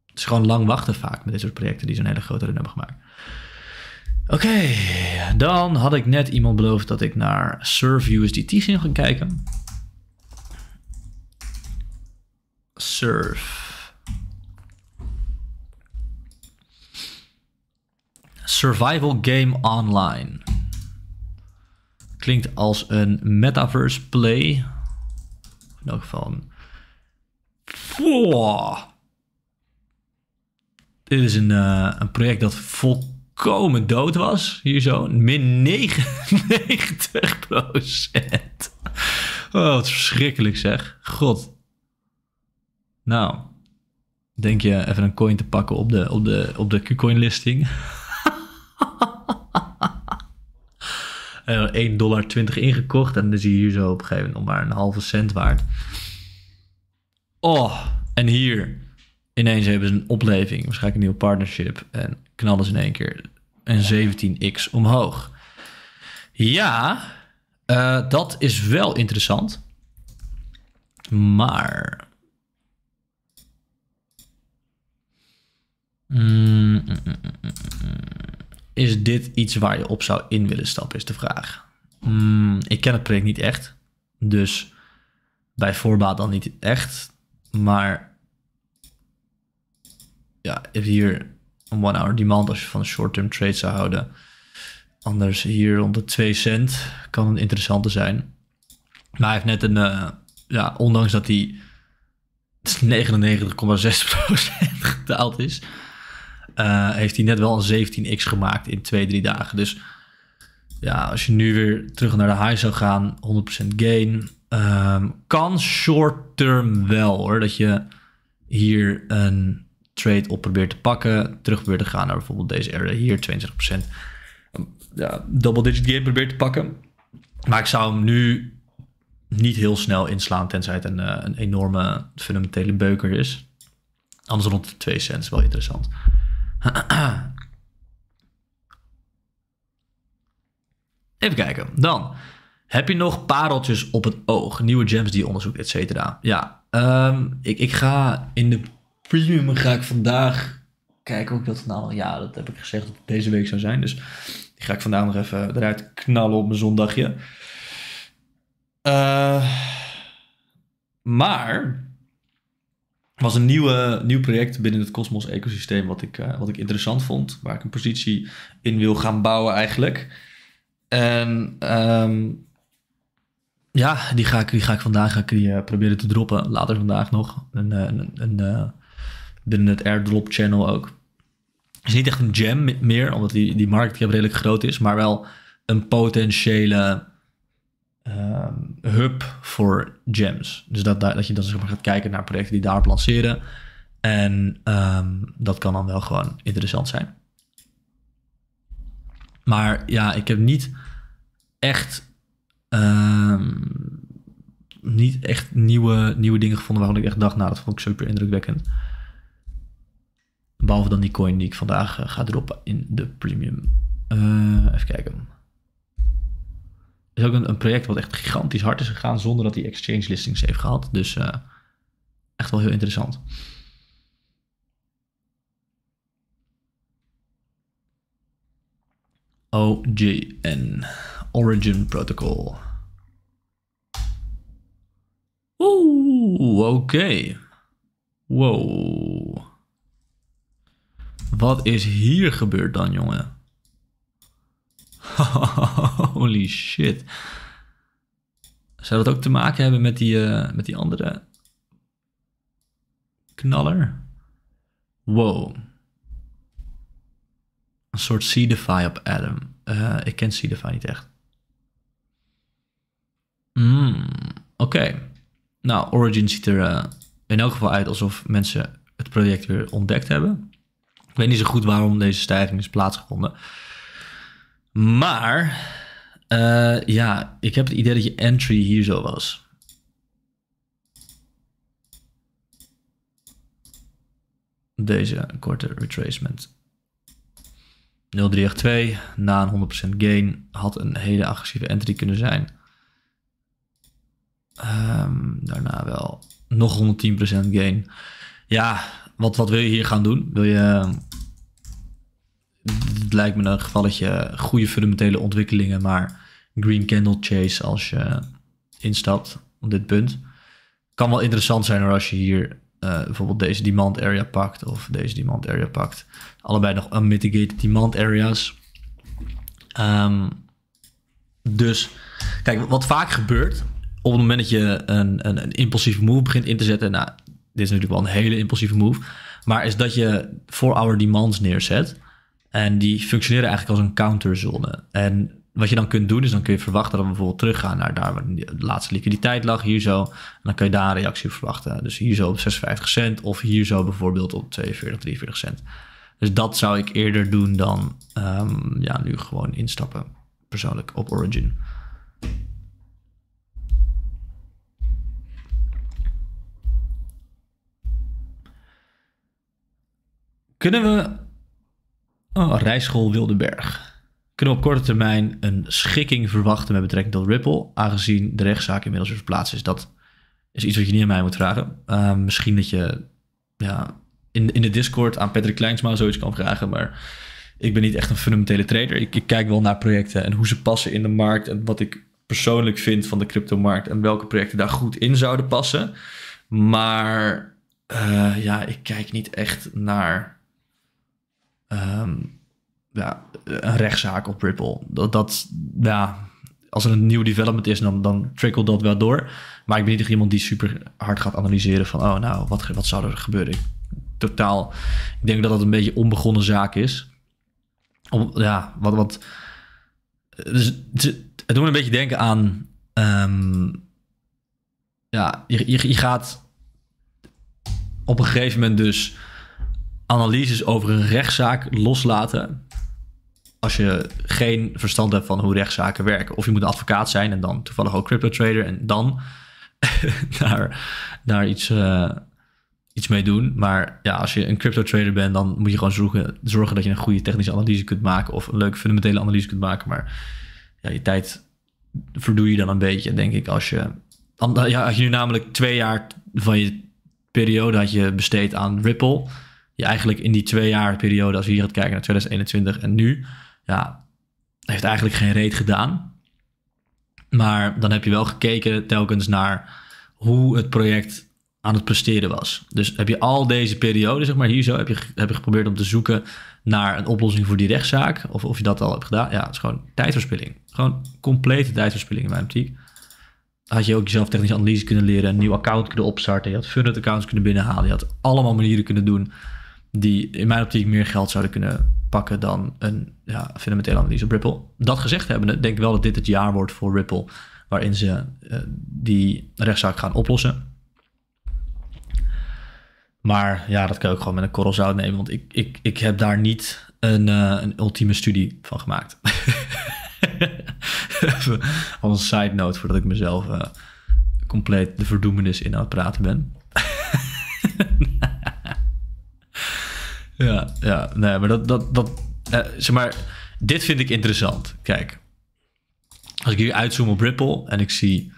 het is gewoon lang wachten vaak met dit soort projecten die zo'n hele grote run hebben gemaakt. Oké, dan had ik net iemand beloofd dat ik naar SurfUSDT ging gaan kijken. Surf. Survival Game Online. Klinkt als een metaverse play. In elk geval Voor Dit is een, eh, een project dat volkomen dood was. Hier zo, min 99 Oh, wat verschrikkelijk zeg. God. Nou, denk je even een coin te pakken op de, op de, op de KuCoin listing? 1,20 eh, dollar ingekocht. En dan zie je hier zo op een gegeven moment nog maar een halve cent waard. Oh, en hier ineens hebben ze een opleving, waarschijnlijk een nieuw partnership. En knallen ze in één keer een 17x omhoog. Ja, eh, dat is wel interessant. Maar. Mm, mm, mm, is dit iets waar je op zou in willen stappen, is de vraag. Mm, ik ken het project niet echt. Dus bij voorbaat dan niet echt. Maar ja, hier een one-hour demand als je van short-term trade zou houden. Anders hier rond de 2 cent kan een interessante zijn. Maar hij heeft net een, eh, ja, ondanks dat hij 99,6% gedaald is, eh, heeft hij net wel een 17x gemaakt in twee, drie dagen. Dus ja, als je nu weer terug naar de high zou gaan, 100% gain. Ehm, kan short term wel hoor, dat je hier een trade op probeert te pakken. Terug probeert te gaan naar bijvoorbeeld deze area hier, 22%. Ja, double digit gain probeert te pakken. Maar ik zou hem nu niet heel snel inslaan, tenzij het een, eh, een enorme fundamentele beuker is. Anders rond de 2 cents, wel interessant. Even kijken. Dan heb je nog pareltjes op het oog. Nieuwe gems die je onderzoekt, et cetera. Ja, ehm, ik, ik ga in de premium ga ik vandaag kijken of ik dat nou... Ja, dat heb ik gezegd dat het deze week zou zijn. Dus die ga ik vandaag nog even eruit knallen op mijn zondagje. Eh, maar was een nieuwe, nieuw project binnen het Cosmos ecosysteem wat ik, eh, wat ik interessant vond. Waar ik een positie in wil gaan bouwen eigenlijk. En ehm, ja, die ga ik, die ga ik vandaag ga ik die, eh, proberen te droppen. Later vandaag nog. En, en, eh, binnen het airdrop channel ook. Het is niet echt een jam meer, omdat die, die die redelijk groot is. Maar wel een potentiële Ehm, hub voor gems. Dus dat, dat je dan zeg gaat kijken naar projecten die daarop lanceren. En ehm, dat kan dan wel gewoon interessant zijn. Maar ja, ik heb niet echt, ehm, niet echt nieuwe, nieuwe dingen gevonden waarvan ik echt dacht, nou dat vond ik super indrukwekkend. Behalve dan die coin die ik vandaag uh, ga droppen in de premium. Eh, even kijken is ook een, project wat echt gigantisch hard is gegaan zonder dat hij exchange listings heeft gehad. Dus eh, echt wel heel interessant. OJN, Origin Protocol. Oeh, oké. Wow. Wat is hier gebeurd dan, jongen? Holy shit. Zou dat ook te maken hebben met die, eh, met die andere knaller? Wow. Een soort Seedify op Adam. Eh, ik ken Seedify niet echt. Hmm, oké. Nou, Origin ziet er eh, in elk geval uit alsof mensen het project weer ontdekt hebben. Ik weet niet zo goed waarom deze stijging is plaatsgevonden. Maar, eh, ja, ik heb het idee dat je entry hier zo was. Deze korte retracement. 0382 na een 100% gain had een hele agressieve entry kunnen zijn. Ehm, daarna wel nog 110% gain. Ja, wat, wat wil je hier gaan doen? Wil je ehm, het lijkt me een je goede fundamentele ontwikkelingen, maar Green Candle Chase als je instapt op dit punt. Kan wel interessant zijn als je hier eh, bijvoorbeeld deze demand area pakt of deze demand area pakt. Allebei nog unmitigated demand areas. Ehm, dus kijk, wat vaak gebeurt op het moment dat je een, een, een impulsieve move begint in te zetten. Nou, dit is natuurlijk wel een hele impulsieve move. Maar is dat je 4-hour demands neerzet. En die functioneren eigenlijk als een counterzone. En wat je dan kunt doen, is dan kun je verwachten dat we bijvoorbeeld teruggaan naar daar waar de laatste liquiditeit lag, hier zo. En dan kun je daar een reactie verwachten. Dus hier zo op 56 cent of hier zo bijvoorbeeld op 42, 43 cent. Dus dat zou ik eerder doen dan ehm, ja, nu gewoon instappen, persoonlijk, op Origin. Kunnen we Oh, rijschool Wildeberg. Kunnen we op korte termijn een schikking verwachten met betrekking tot Ripple, aangezien de rechtszaak inmiddels weer verplaatst is? Dat is iets wat je niet aan mij moet vragen. Ehm, misschien dat je ja, in, in de Discord aan Patrick Kleinsma zoiets kan vragen, maar ik ben niet echt een fundamentele trader. Ik, kijk wel naar projecten en hoe ze passen in de markt en wat ik persoonlijk vind van de cryptomarkt en welke projecten daar goed in zouden passen. Maar eh, ja, ik kijk niet echt naar Ehm, ja, een rechtszaak op Ripple. Dat, dat, ja, als er een nieuw development is, dan, dan trickelt dat wel door. Maar ik ben niet iemand die super hard gaat analyseren van, oh nou, wat, wat zou er gebeuren? totaal, ik denk dat dat een beetje onbegonnen zaak is. Om, ja, wat, wat, dus, het doet me een beetje denken aan, ehm, ja, je, je gaat op een gegeven moment dus analyses over een rechtszaak loslaten. Als je geen verstand hebt van hoe rechtszaken werken. Of je moet een advocaat zijn en dan toevallig ook crypto trader. En dan daar, daar iets, eh, iets mee doen. Maar ja, als je een crypto trader bent, dan moet je gewoon zorgen, zorgen dat je een goede technische analyse kunt maken. Of een leuke fundamentele analyse kunt maken. Maar ja, je tijd verdoe je dan een beetje, denk ik. Als je, ja, je nu namelijk twee jaar van je periode had je besteed aan Ripple je eigenlijk in die twee jaar periode, als we hier gaan kijken naar 2021 en nu, ja, heeft eigenlijk geen reet gedaan. Maar dan heb je wel gekeken telkens naar hoe het project aan het presteren was. Dus heb je al deze periode, zeg maar hier zo, heb je, heb je geprobeerd om te zoeken naar een oplossing voor die rechtszaak. Of of je dat al hebt gedaan. Ja, het is gewoon tijdverspilling. Gewoon complete tijdverspilling in mijn optiek. Had je ook jezelf technische analyse kunnen leren, een nieuw account kunnen opstarten. Je had funded accounts kunnen binnenhalen. Je had allemaal manieren kunnen doen die in mijn optiek meer geld zouden kunnen pakken dan een ja, fundamentele analyse op Ripple. Dat gezegd hebben, denk ik wel dat dit het jaar wordt voor Ripple waarin ze eh, die rechtszaak gaan oplossen. Maar ja, dat kan ik ook gewoon met een korrel zout nemen, want ik, ik, ik heb daar niet een, eh, een ultieme studie van gemaakt. Als een side note voordat ik mezelf eh, compleet de verdoemenis in aan het praten ben. Ja, ja nee, maar dat, dat, dat eh, zeg maar, dit vind ik interessant. Kijk, als ik hier uitzoom op Ripple en ik zie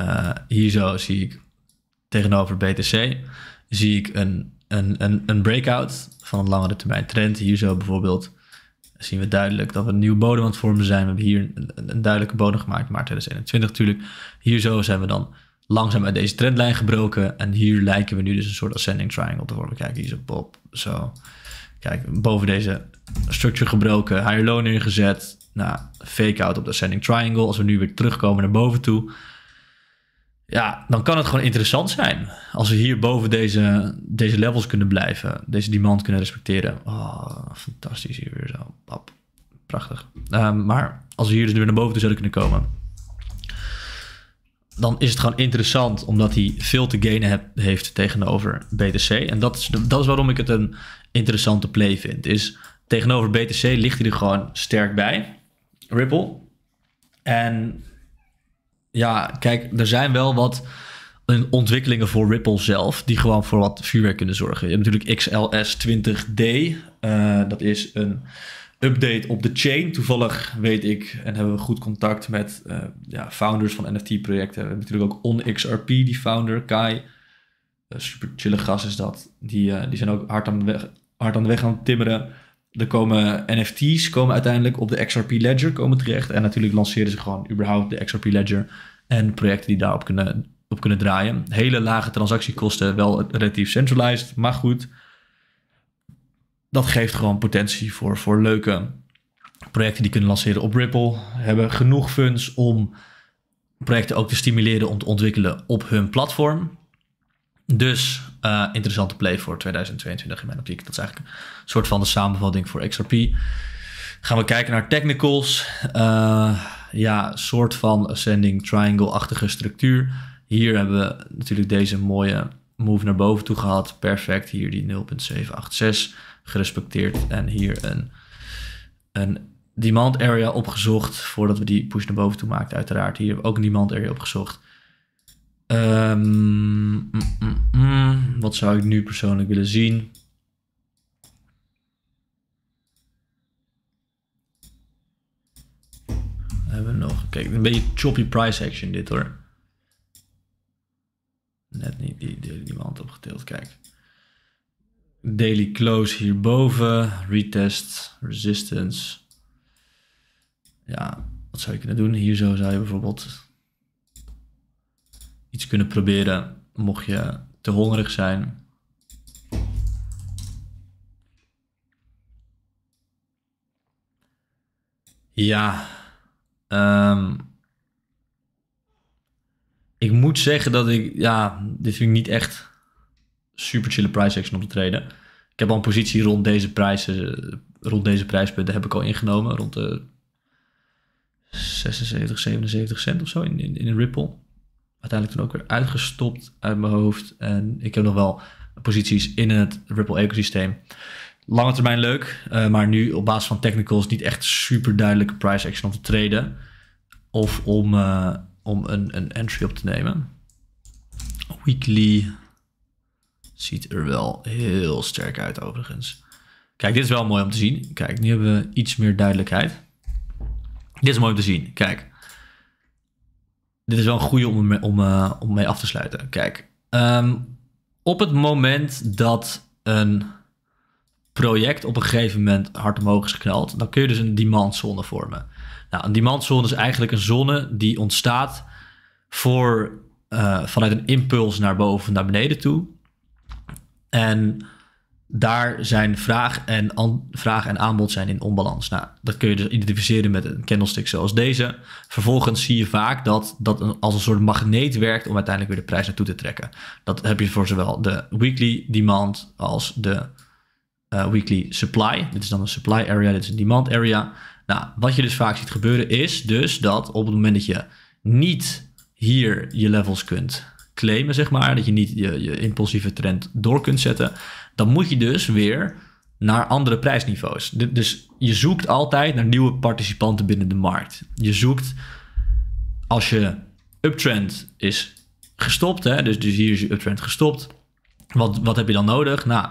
uh, hier zo zie ik tegenover BTC zie ik een, een, een, een breakout van een langere termijn trend. Hier zo bijvoorbeeld zien we duidelijk dat we een nieuwe bodem aan het vormen zijn. We hebben hier een, een duidelijke bodem gemaakt, maart 2021 natuurlijk. Hier zo zijn we dan langzaam uit deze trendlijn gebroken. En hier lijken we nu dus een soort ascending triangle te vormen. Kijk, hier zo pop. Zo. Kijk, boven deze structure gebroken, higher low neergezet. Nou, fake out op de ascending triangle. Als we nu weer terugkomen naar boven toe. Ja, dan kan het gewoon interessant zijn. Als we hier boven deze, deze levels kunnen blijven. Deze demand kunnen respecteren. Oh, fantastisch hier weer zo. Pap. Prachtig. Ehm, maar als we hier dus weer naar boven toe zouden kunnen komen dan is het gewoon interessant omdat hij veel te gainen heeft tegenover BTC. En dat is, dat is waarom ik het een interessante play vind. Is tegenover BTC ligt hij er gewoon sterk bij, Ripple. En ja, kijk, er zijn wel wat ontwikkelingen voor Ripple zelf die gewoon voor wat vuurwerk kunnen zorgen. Je hebt natuurlijk XLS20D. Eh, dat is een update op de chain. Toevallig weet ik en hebben we goed contact met eh, ja, founders van NFT-projecten. We hebben natuurlijk ook OnXRP, die founder, Kai. Eh, super chille gast is dat. Die, eh, die zijn ook hard aan, de weg, hard aan de weg aan het timmeren. Er komen NFT's, komen uiteindelijk op de XRP Ledger komen terecht. En natuurlijk lanceren ze gewoon überhaupt de XRP Ledger. En projecten die daarop kunnen, op kunnen draaien. Hele lage transactiekosten, wel relatief centralized, maar goed dat geeft gewoon potentie voor, voor leuke projecten die kunnen lanceren op Ripple. Hebben genoeg funds om projecten ook te stimuleren om te ontwikkelen op hun platform. Dus eh, interessante play voor 2022 in mijn optiek. Dat is eigenlijk een soort van de samenvatting voor XRP. Gaan we kijken naar technicals. Uh, ja, soort van ascending triangle-achtige structuur. Hier hebben we natuurlijk deze mooie move naar boven toe gehad. Perfect, hier die 0.786 gerespecteerd en hier een, een demand area opgezocht voordat we die push naar boven toe maakten, uiteraard. Hier ook een demand area opgezocht. Ehm, mm, mm, mm. Wat zou ik nu persoonlijk willen zien? We hebben we nog? Kijk, een beetje choppy price action dit hoor. Net niet die, die, opgetild, kijk. Daily close hierboven. Retest, resistance. Ja, wat zou je kunnen doen? Hier zo zou je bijvoorbeeld iets kunnen proberen mocht je te hongerig zijn. Ja, ehm, ik moet zeggen dat ik, ja, dit vind ik niet echt super chille price action op te treden. Ik heb al een positie rond deze prijzen, rond deze prijspunten heb ik al ingenomen. Rond de 76, 77 cent of zo in, in, in Ripple. Uiteindelijk toen ook weer uitgestopt uit mijn hoofd. En ik heb nog wel posities in het Ripple ecosysteem. Lange termijn leuk, eh, maar nu op basis van technicals niet echt super duidelijke price action om te treden. Of om, eh, om een, een entry op te nemen. Weekly Ziet er wel heel sterk uit overigens. Kijk, dit is wel mooi om te zien. Kijk, nu hebben we iets meer duidelijkheid. Dit is mooi om te zien. Kijk. Dit is wel een goede om, mee, om, eh, om mee af te sluiten. Kijk. Ehm, op het moment dat een project op een gegeven moment hard omhoog is geknald, dan kun je dus een demandzone vormen. Nou, een demandzone is eigenlijk een zone die ontstaat voor, eh, vanuit een impuls naar boven naar beneden toe. En daar zijn vraag en, vraag en aanbod zijn in onbalans. Nou, dat kun je dus identificeren met een candlestick zoals deze. Vervolgens zie je vaak dat dat als een soort magneet werkt om uiteindelijk weer de prijs naartoe te trekken. Dat heb je voor zowel de weekly demand als de eh, weekly supply. Dit is dan een supply area, dit is een demand area. Nou, wat je dus vaak ziet gebeuren is dus dat op het moment dat je niet hier je levels kunt claimen, zeg maar. Dat je niet je, impulsieve trend door kunt zetten. Dan moet je dus weer naar andere prijsniveaus. Dus je zoekt altijd naar nieuwe participanten binnen de markt. Je zoekt als je uptrend is gestopt, hè, dus, dus hier is je uptrend gestopt. Wat, wat heb je dan nodig? Nou,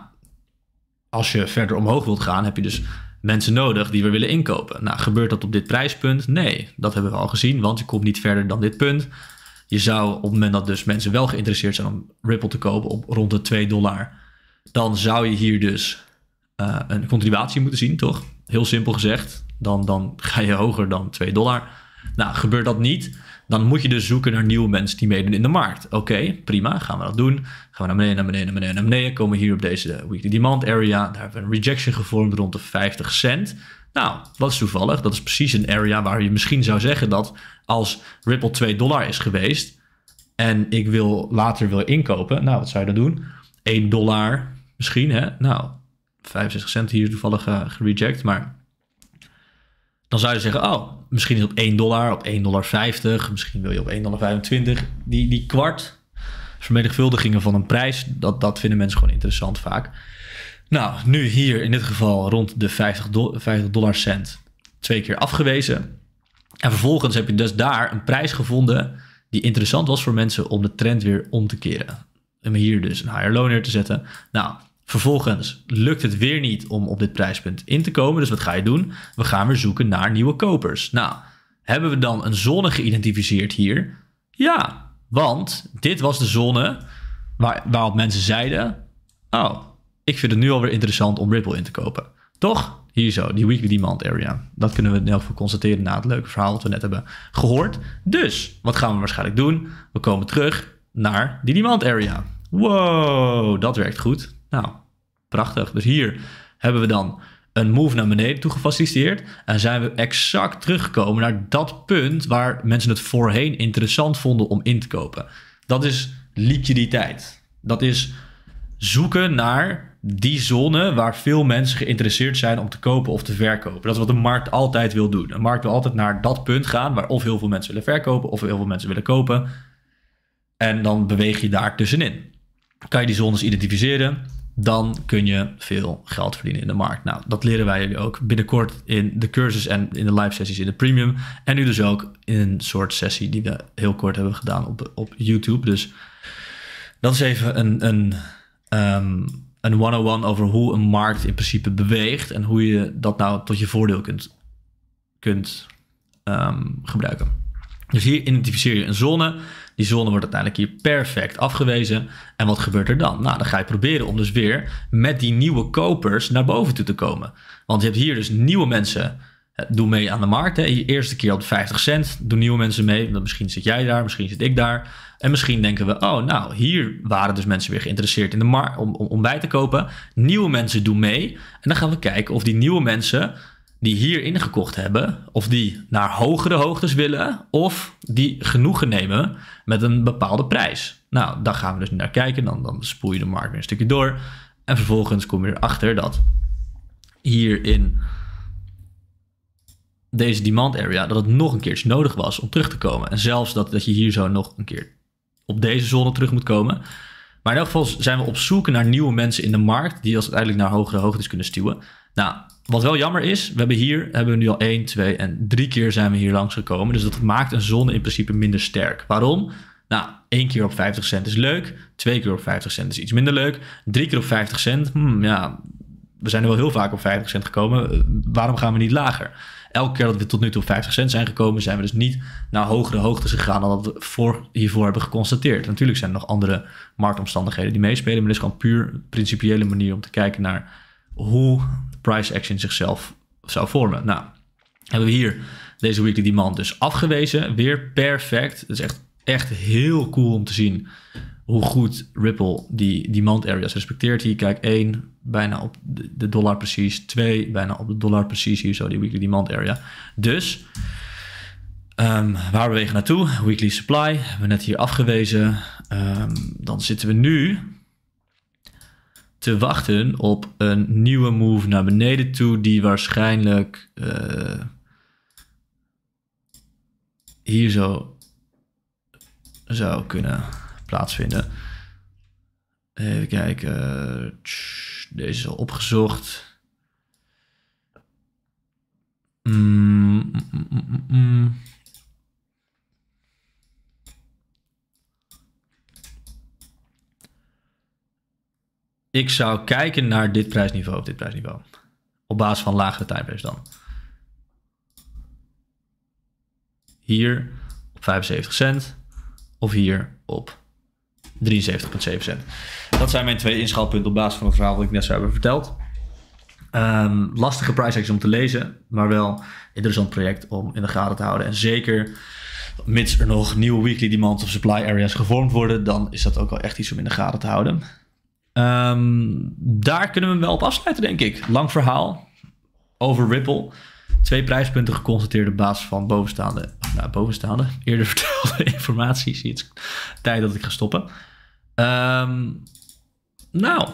als je verder omhoog wilt gaan, heb je dus mensen nodig die we willen inkopen. Nou, gebeurt dat op dit prijspunt? Nee, dat hebben we al gezien, want je komt niet verder dan dit punt je zou op het moment dat dus mensen wel geïnteresseerd zijn om Ripple te kopen op rond de 2 dollar, dan zou je hier dus eh, een continuatie moeten zien, toch? Heel simpel gezegd, dan, dan ga je hoger dan 2 dollar. Nou, gebeurt dat niet, dan moet je dus zoeken naar nieuwe mensen die meedoen in de markt. Oké, prima, gaan we dat doen. Gaan we naar beneden, naar beneden, naar beneden, naar beneden. Komen we hier op deze weekly demand area. Daar hebben we een rejection gevormd rond de 50 cent. Nou, wat is toevallig? Dat is precies een area waar je misschien zou zeggen dat als Ripple 2 dollar is geweest en ik wil later wil inkopen, nou, wat zou je dan doen? 1 dollar misschien, hè? Nou, 65 cent hier toevallig uh, gereject, maar dan zou je zeggen, oh, misschien is op 1 dollar, op 1,50 dollar, 50, misschien wil je op 1,25 dollar. 25. Die, die kwart vermenigvuldigingen van een prijs, dat, dat vinden mensen gewoon interessant vaak. Nou, nu hier in dit geval rond de 50, 50 dollar cent twee keer afgewezen. En vervolgens heb je dus daar een prijs gevonden die interessant was voor mensen om de trend weer om te keren. en hier dus een higher loon neer te zetten. Nou, vervolgens lukt het weer niet om op dit prijspunt in te komen. Dus wat ga je doen? We gaan weer zoeken naar nieuwe kopers. Nou, hebben we dan een zone geïdentificeerd hier? Ja, want dit was de zone waar, waarop mensen zeiden: Oh, ik vind het nu alweer interessant om Ripple in te kopen. Toch? Hier zo, die weekly demand area. Dat kunnen we in elk geval constateren na het leuke verhaal dat we net hebben gehoord. Dus, wat gaan we waarschijnlijk doen? We komen terug naar die demand area. Wow, dat werkt goed. Nou, prachtig. Dus hier hebben we dan een move naar beneden toe En zijn we exact teruggekomen naar dat punt waar mensen het voorheen interessant vonden om in te kopen. Dat is liquiditeit. Dat is zoeken naar die zone waar veel mensen geïnteresseerd zijn om te kopen of te verkopen. Dat is wat de markt altijd wil doen. De markt wil altijd naar dat punt gaan waar of heel veel mensen willen verkopen of heel veel mensen willen kopen. En dan beweeg je daar tussenin. Kan je die zones identificeren, dan kun je veel geld verdienen in de markt. Nou, dat leren wij jullie ook binnenkort in de cursus en in de live sessies in de premium. En nu dus ook in een soort sessie die we heel kort hebben gedaan op, op YouTube. Dus dat is even een, een ehm, een 101 over hoe een markt in principe beweegt en hoe je dat nou tot je voordeel kunt, kunt ehm, gebruiken. Dus hier identificeer je een zone. Die zone wordt uiteindelijk hier perfect afgewezen. En wat gebeurt er dan? Nou, dan ga je proberen om dus weer met die nieuwe kopers naar boven toe te komen. Want je hebt hier dus nieuwe mensen eh, doe mee aan de markt. Hè. eerste keer op 50 cent. Doe nieuwe mensen mee. Want misschien zit jij daar, misschien zit ik daar. En misschien denken we, oh nou, hier waren dus mensen weer geïnteresseerd in de markt om, om, om bij te kopen. Nieuwe mensen doen mee. En dan gaan we kijken of die nieuwe mensen die hier ingekocht hebben, of die naar hogere hoogtes willen, of die genoegen nemen met een bepaalde prijs. Nou, daar gaan we dus naar kijken. Dan, dan spoel je de markt weer een stukje door. En vervolgens kom je erachter dat hierin deze demand area, dat het nog een keertje nodig was om terug te komen. En zelfs dat, dat je hier zo nog een keer op deze zone terug moet komen. Maar in elk geval zijn we op zoek naar nieuwe mensen in de markt die als uiteindelijk naar hogere hoogtes kunnen stuwen. Nou, wat wel jammer is, we hebben hier hebben we nu al 1, 2 en 3 keer zijn we hier langs gekomen. Dus dat maakt een zone in principe minder sterk. Waarom? Nou, één keer op 50 cent is leuk. Twee keer op 50 cent is iets minder leuk. Drie keer op 50 cent, hmm, ja, we zijn er wel heel vaak op 50 cent gekomen. Eh, waarom gaan we niet lager? Elke keer dat we tot nu toe 50 cent zijn gekomen, zijn we dus niet naar hogere hoogtes gegaan dan dat we voor, hiervoor hebben geconstateerd. Natuurlijk zijn er nog andere marktomstandigheden die meespelen, maar dit is gewoon puur principiële manier om te kijken naar hoe de price action zichzelf zou vormen. Nou, hebben we hier deze weekly demand dus afgewezen. Weer perfect. Dat is echt, echt heel cool om te zien hoe goed Ripple die demand areas respecteert. Hier kijk één, bijna op de dollar precies. Twee, bijna op de dollar precies. Hier zo die weekly demand area. Dus ehm, waar we wegen naartoe? Weekly supply, hebben we net hier afgewezen. Ehm, dan zitten we nu te wachten op een nieuwe move naar beneden toe, die waarschijnlijk eh, hier zo zou kunnen plaatsvinden. Even kijken. Deze is al opgezocht. Mm, mm, mm, Ik zou kijken naar dit prijsniveau of dit prijsniveau. Op basis van lagere timeframes dan. Hier op 75 cent. Of hier op 73,7 Dat zijn mijn twee inschalpunten op basis van het verhaal wat ik net zou hebben verteld. Ehm, lastige price action om te lezen, maar wel interessant project om in de gaten te houden. En zeker mits er nog nieuwe weekly demand of supply areas gevormd worden, dan is dat ook wel echt iets om in de gaten te houden. Ehm, daar kunnen we hem wel op afsluiten, denk ik. Lang verhaal over Ripple. Twee prijspunten geconstateerd op basis van bovenstaande, nou, bovenstaande, eerder vertelde informatie. Zie het tijd dat ik ga stoppen. Um, nou,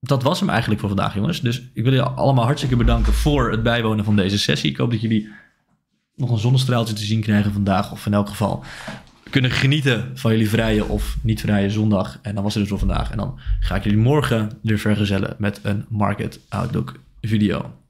dat was hem eigenlijk voor vandaag, jongens. Dus ik wil jullie allemaal hartstikke bedanken voor het bijwonen van deze sessie. Ik hoop dat jullie nog een zonnestraaltje te zien krijgen vandaag. Of in elk geval kunnen genieten van jullie vrije of niet vrije zondag. En dan was het dus voor vandaag. En dan ga ik jullie morgen weer vergezellen met een Market Outlook video.